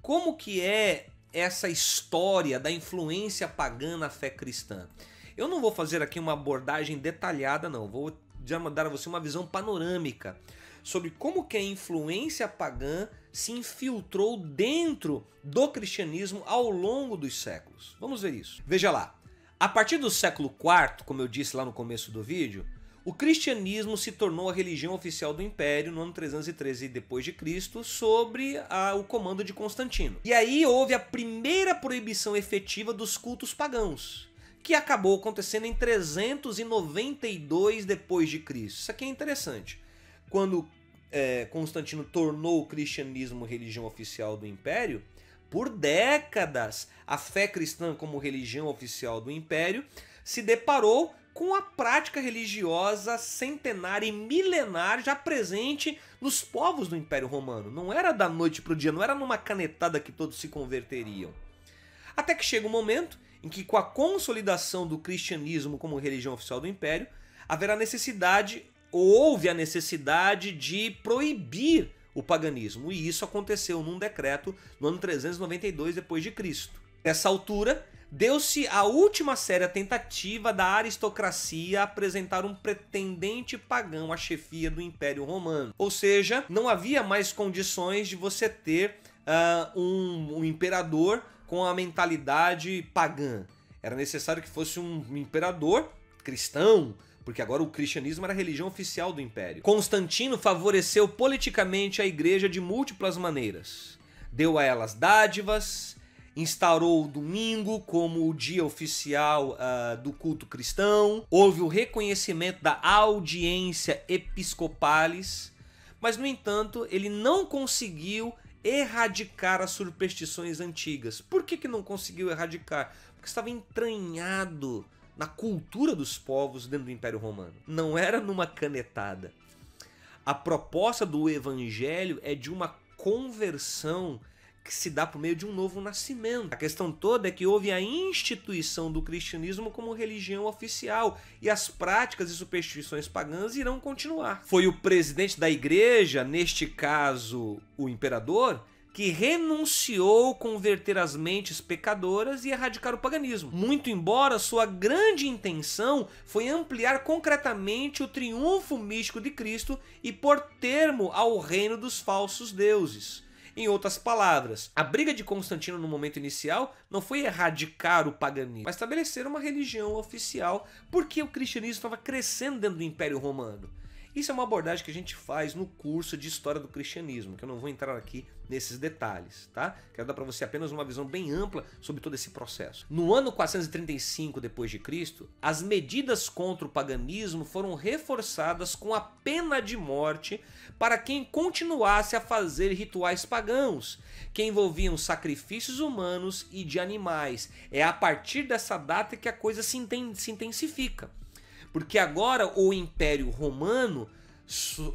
Speaker 1: Como que é essa história da influência pagã na fé cristã? Eu não vou fazer aqui uma abordagem detalhada não, vou já dar a você uma visão panorâmica sobre como que a influência pagã se infiltrou dentro do cristianismo ao longo dos séculos. Vamos ver isso. Veja lá. A partir do século IV, como eu disse lá no começo do vídeo, o cristianismo se tornou a religião oficial do império no ano 313 d.C., sobre a, o comando de Constantino. E aí houve a primeira proibição efetiva dos cultos pagãos, que acabou acontecendo em 392 d.C. Isso aqui é interessante quando é, Constantino tornou o cristianismo religião oficial do império, por décadas a fé cristã como religião oficial do império se deparou com a prática religiosa centenária e milenar já presente nos povos do Império Romano. Não era da noite para o dia, não era numa canetada que todos se converteriam. Até que chega o um momento em que, com a consolidação do cristianismo como religião oficial do Império, haverá necessidade houve a necessidade de proibir o paganismo, e isso aconteceu num decreto no ano 392 depois de Cristo. Nessa altura, deu-se a última séria tentativa da aristocracia apresentar um pretendente pagão à chefia do Império Romano. Ou seja, não havia mais condições de você ter uh, um, um imperador com a mentalidade pagã. Era necessário que fosse um imperador cristão, porque agora o cristianismo era a religião oficial do império. Constantino favoreceu politicamente a igreja de múltiplas maneiras. Deu a elas dádivas, instaurou o domingo como o dia oficial uh, do culto cristão, houve o reconhecimento da audiência episcopalis, mas no entanto ele não conseguiu erradicar as superstições antigas. Por que, que não conseguiu erradicar? Porque estava entranhado na cultura dos povos dentro do Império Romano. Não era numa canetada. A proposta do evangelho é de uma conversão que se dá por meio de um novo nascimento. A questão toda é que houve a instituição do cristianismo como religião oficial e as práticas e superstições pagãs irão continuar. Foi o presidente da igreja, neste caso o imperador, que renunciou converter as mentes pecadoras e erradicar o paganismo. Muito embora sua grande intenção foi ampliar concretamente o triunfo místico de Cristo e pôr termo ao reino dos falsos deuses. Em outras palavras, a briga de Constantino no momento inicial não foi erradicar o paganismo, mas estabelecer uma religião oficial, porque o cristianismo estava crescendo dentro do Império Romano. Isso é uma abordagem que a gente faz no curso de História do Cristianismo, que eu não vou entrar aqui nesses detalhes, tá? Quero dar para você apenas uma visão bem ampla sobre todo esse processo. No ano 435 depois de Cristo, as medidas contra o paganismo foram reforçadas com a pena de morte para quem continuasse a fazer rituais pagãos, que envolviam sacrifícios humanos e de animais. É a partir dessa data que a coisa se intensifica. Porque agora o Império Romano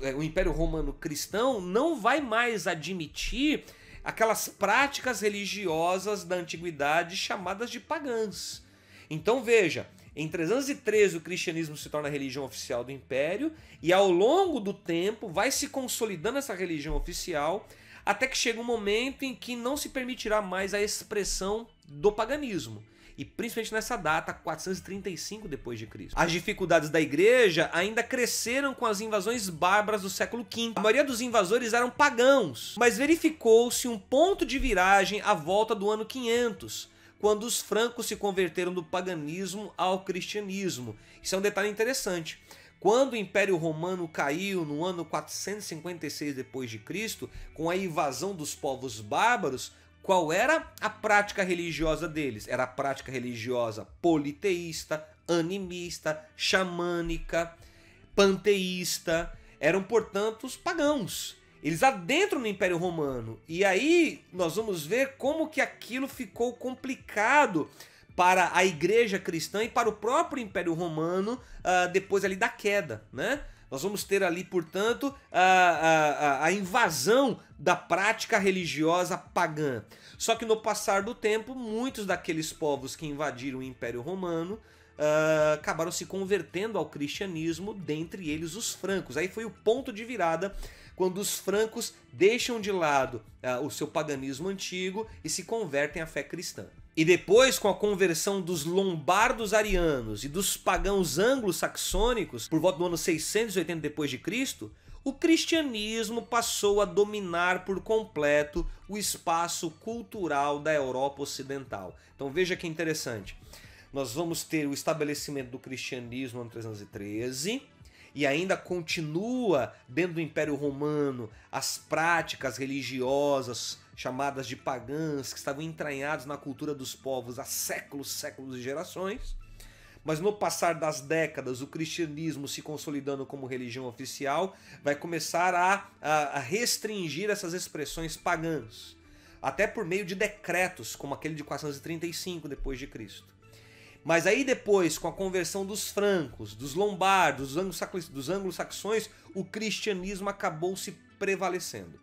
Speaker 1: é, o Império Romano Cristão não vai mais admitir aquelas práticas religiosas da antiguidade chamadas de pagãs. Então veja, em 313 o cristianismo se torna a religião oficial do império e ao longo do tempo vai se consolidando essa religião oficial até que chega um momento em que não se permitirá mais a expressão do paganismo e principalmente nessa data, 435 depois de Cristo. As dificuldades da igreja ainda cresceram com as invasões bárbaras do século V. A maioria dos invasores eram pagãos, mas verificou-se um ponto de viragem à volta do ano 500, quando os francos se converteram do paganismo ao cristianismo. Isso é um detalhe interessante. Quando o Império Romano caiu no ano 456 depois de Cristo, com a invasão dos povos bárbaros, qual era a prática religiosa deles? Era a prática religiosa politeísta, animista, xamânica, panteísta. Eram, portanto, os pagãos. Eles adentram no Império Romano. E aí nós vamos ver como que aquilo ficou complicado para a igreja cristã e para o próprio Império Romano uh, depois ali da queda, né? Nós vamos ter ali, portanto, a, a, a invasão da prática religiosa pagã. Só que no passar do tempo, muitos daqueles povos que invadiram o Império Romano Uh, acabaram se convertendo ao cristianismo, dentre eles os francos. Aí foi o ponto de virada quando os francos deixam de lado uh, o seu paganismo antigo e se convertem à fé cristã. E depois, com a conversão dos lombardos arianos e dos pagãos anglo-saxônicos, por volta do ano 680 d.C., o cristianismo passou a dominar por completo o espaço cultural da Europa Ocidental. Então veja que interessante. Nós vamos ter o estabelecimento do cristianismo no ano 313, e ainda continua dentro do Império Romano as práticas religiosas chamadas de pagãs que estavam entranhadas na cultura dos povos há séculos, séculos e gerações. Mas no passar das décadas, o cristianismo se consolidando como religião oficial vai começar a, a, a restringir essas expressões pagãs, até por meio de decretos, como aquele de 435 depois de Cristo. Mas aí depois, com a conversão dos francos, dos lombardos, dos anglo-saxões, o cristianismo acabou se prevalecendo.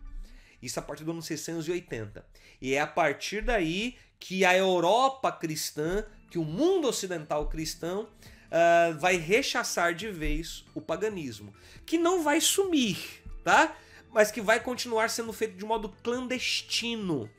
Speaker 1: Isso a partir do ano 680. E é a partir daí que a Europa cristã, que o mundo ocidental cristão, uh, vai rechaçar de vez o paganismo. Que não vai sumir, tá? Mas que vai continuar sendo feito de modo clandestino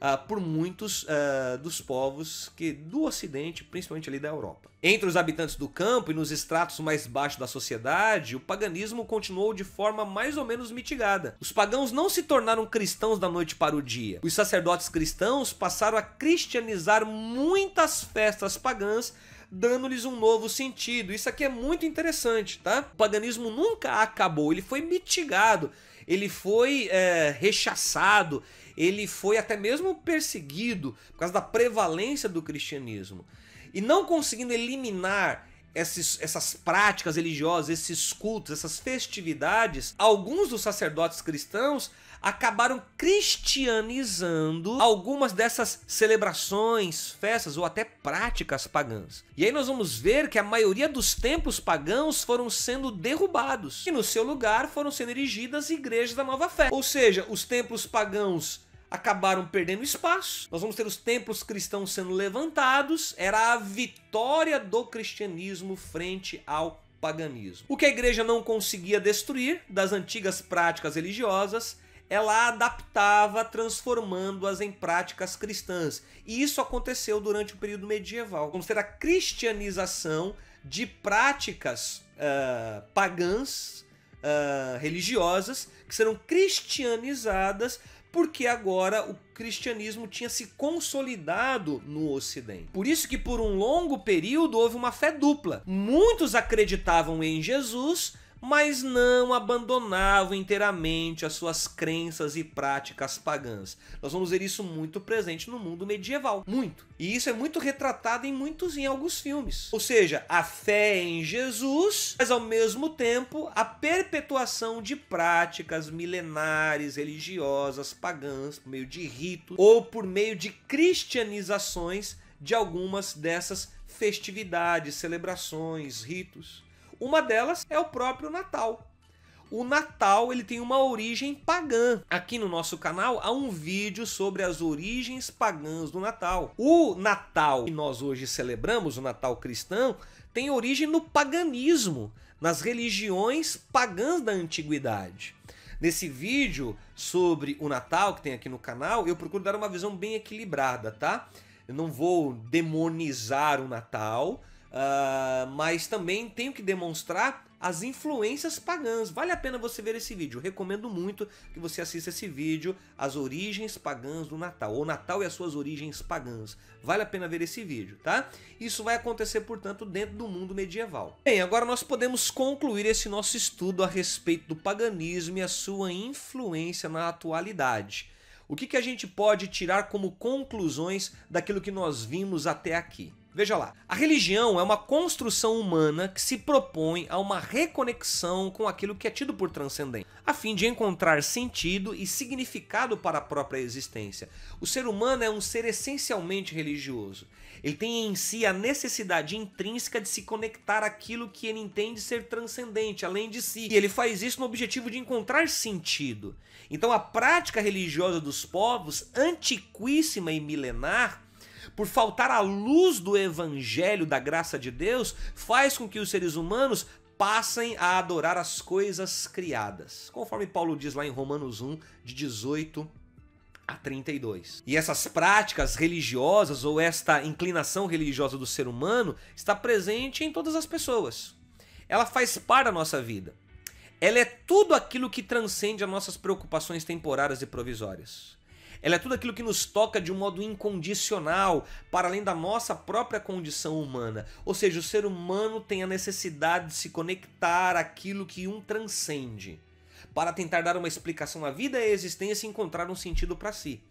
Speaker 1: uh, por muitos uh, dos povos que do Ocidente, principalmente ali da Europa. Entre os habitantes do campo e nos estratos mais baixos da sociedade, o paganismo continuou de forma mais ou menos mitigada. Os pagãos não se tornaram cristãos da noite para o dia. Os sacerdotes cristãos passaram a cristianizar muitas festas pagãs dando-lhes um novo sentido. Isso aqui é muito interessante, tá? O paganismo nunca acabou, ele foi mitigado, ele foi é, rechaçado, ele foi até mesmo perseguido por causa da prevalência do cristianismo. E não conseguindo eliminar esses, essas práticas religiosas, esses cultos, essas festividades, alguns dos sacerdotes cristãos acabaram cristianizando algumas dessas celebrações, festas ou até práticas pagãs. E aí nós vamos ver que a maioria dos templos pagãos foram sendo derrubados e no seu lugar foram sendo erigidas igrejas da nova fé. Ou seja, os templos pagãos acabaram perdendo espaço. Nós vamos ter os templos cristãos sendo levantados. Era a vitória do cristianismo frente ao paganismo. O que a igreja não conseguia destruir das antigas práticas religiosas, ela adaptava, transformando-as em práticas cristãs. E isso aconteceu durante o período medieval. Vamos ter a cristianização de práticas uh, pagãs, uh, religiosas, que serão cristianizadas porque agora o cristianismo tinha se consolidado no Ocidente. Por isso que por um longo período houve uma fé dupla. Muitos acreditavam em Jesus, mas não abandonavam inteiramente as suas crenças e práticas pagãs. Nós vamos ver isso muito presente no mundo medieval, muito. E isso é muito retratado em muitos em alguns filmes. Ou seja, a fé em Jesus, mas ao mesmo tempo a perpetuação de práticas milenares religiosas pagãs por meio de ritos ou por meio de cristianizações de algumas dessas festividades, celebrações, ritos. Uma delas é o próprio Natal. O Natal ele tem uma origem pagã. Aqui no nosso canal há um vídeo sobre as origens pagãs do Natal. O Natal que nós hoje celebramos, o Natal cristão, tem origem no paganismo, nas religiões pagãs da antiguidade. Nesse vídeo sobre o Natal que tem aqui no canal, eu procuro dar uma visão bem equilibrada, tá? Eu não vou demonizar o Natal, Uh, mas também tenho que demonstrar as influências pagãs. Vale a pena você ver esse vídeo. Eu recomendo muito que você assista esse vídeo, As Origens Pagãs do Natal, ou Natal e as Suas Origens Pagãs. Vale a pena ver esse vídeo, tá? Isso vai acontecer, portanto, dentro do mundo medieval. Bem, agora nós podemos concluir esse nosso estudo a respeito do paganismo e a sua influência na atualidade. O que, que a gente pode tirar como conclusões daquilo que nós vimos até aqui? Veja lá, a religião é uma construção humana que se propõe a uma reconexão com aquilo que é tido por transcendente, a fim de encontrar sentido e significado para a própria existência. O ser humano é um ser essencialmente religioso. Ele tem em si a necessidade intrínseca de se conectar àquilo que ele entende ser transcendente, além de si. E ele faz isso no objetivo de encontrar sentido. Então a prática religiosa dos povos, antiquíssima e milenar, por faltar a luz do evangelho da graça de Deus, faz com que os seres humanos passem a adorar as coisas criadas. Conforme Paulo diz lá em Romanos 1, de 18 a 32. E essas práticas religiosas ou esta inclinação religiosa do ser humano está presente em todas as pessoas. Ela faz parte da nossa vida. Ela é tudo aquilo que transcende as nossas preocupações temporárias e provisórias. Ela é tudo aquilo que nos toca de um modo incondicional, para além da nossa própria condição humana. Ou seja, o ser humano tem a necessidade de se conectar àquilo que um transcende, para tentar dar uma explicação à vida e à existência e encontrar um sentido para si.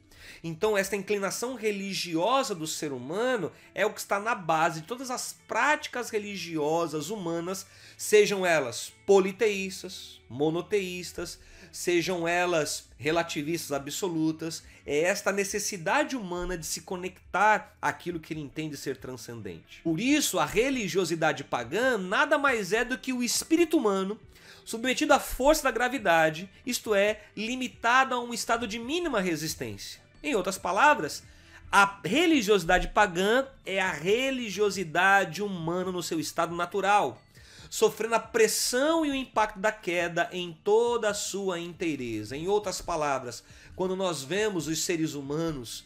Speaker 1: Então, esta inclinação religiosa do ser humano é o que está na base de todas as práticas religiosas humanas, sejam elas politeístas, monoteístas, sejam elas relativistas absolutas, é esta necessidade humana de se conectar àquilo que ele entende ser transcendente. Por isso, a religiosidade pagã nada mais é do que o espírito humano submetido à força da gravidade, isto é, limitado a um estado de mínima resistência. Em outras palavras, a religiosidade pagã é a religiosidade humana no seu estado natural, sofrendo a pressão e o impacto da queda em toda a sua inteireza. Em outras palavras, quando nós vemos os seres humanos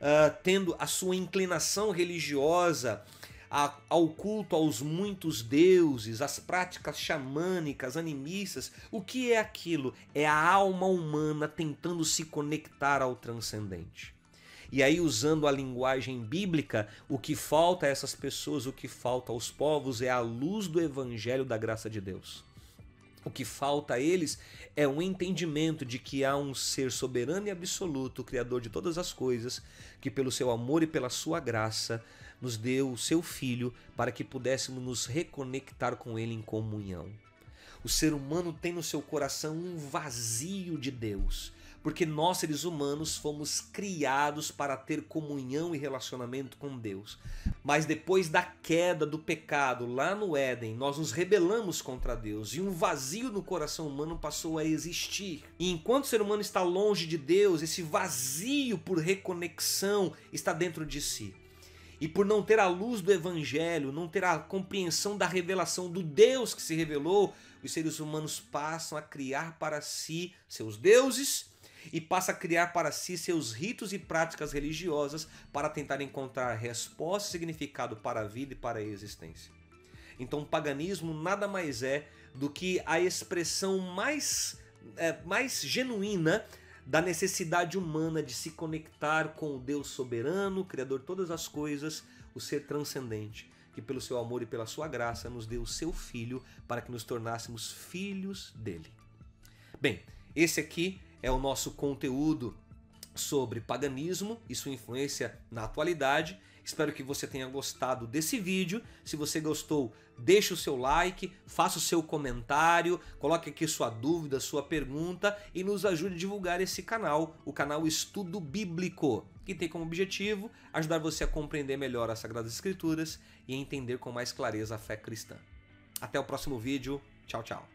Speaker 1: uh, tendo a sua inclinação religiosa a, ao culto aos muitos deuses, às práticas xamânicas, animistas, o que é aquilo? É a alma humana tentando se conectar ao transcendente. E aí, usando a linguagem bíblica, o que falta a essas pessoas, o que falta aos povos é a luz do evangelho da graça de Deus. O que falta a eles é um entendimento de que há um ser soberano e absoluto, Criador de todas as coisas, que pelo seu amor e pela sua graça nos deu o seu Filho para que pudéssemos nos reconectar com Ele em comunhão. O ser humano tem no seu coração um vazio de Deus, porque nós seres humanos fomos criados para ter comunhão e relacionamento com Deus. Mas depois da queda do pecado lá no Éden, nós nos rebelamos contra Deus e um vazio no coração humano passou a existir. E enquanto o ser humano está longe de Deus, esse vazio por reconexão está dentro de si. E por não ter a luz do evangelho, não ter a compreensão da revelação do Deus que se revelou, os seres humanos passam a criar para si seus deuses e passa a criar para si seus ritos e práticas religiosas para tentar encontrar resposta e significado para a vida e para a existência. Então, o paganismo nada mais é do que a expressão mais, é, mais genuína da necessidade humana de se conectar com o Deus soberano, Criador de todas as coisas, o ser transcendente, que pelo seu amor e pela sua graça nos deu o seu Filho para que nos tornássemos filhos dele. Bem, esse aqui é o nosso conteúdo sobre paganismo e sua influência na atualidade. Espero que você tenha gostado desse vídeo. Se você gostou, deixe o seu like, faça o seu comentário, coloque aqui sua dúvida, sua pergunta e nos ajude a divulgar esse canal, o canal Estudo Bíblico, que tem como objetivo ajudar você a compreender melhor as Sagradas Escrituras e entender com mais clareza a fé cristã. Até o próximo vídeo. Tchau, tchau.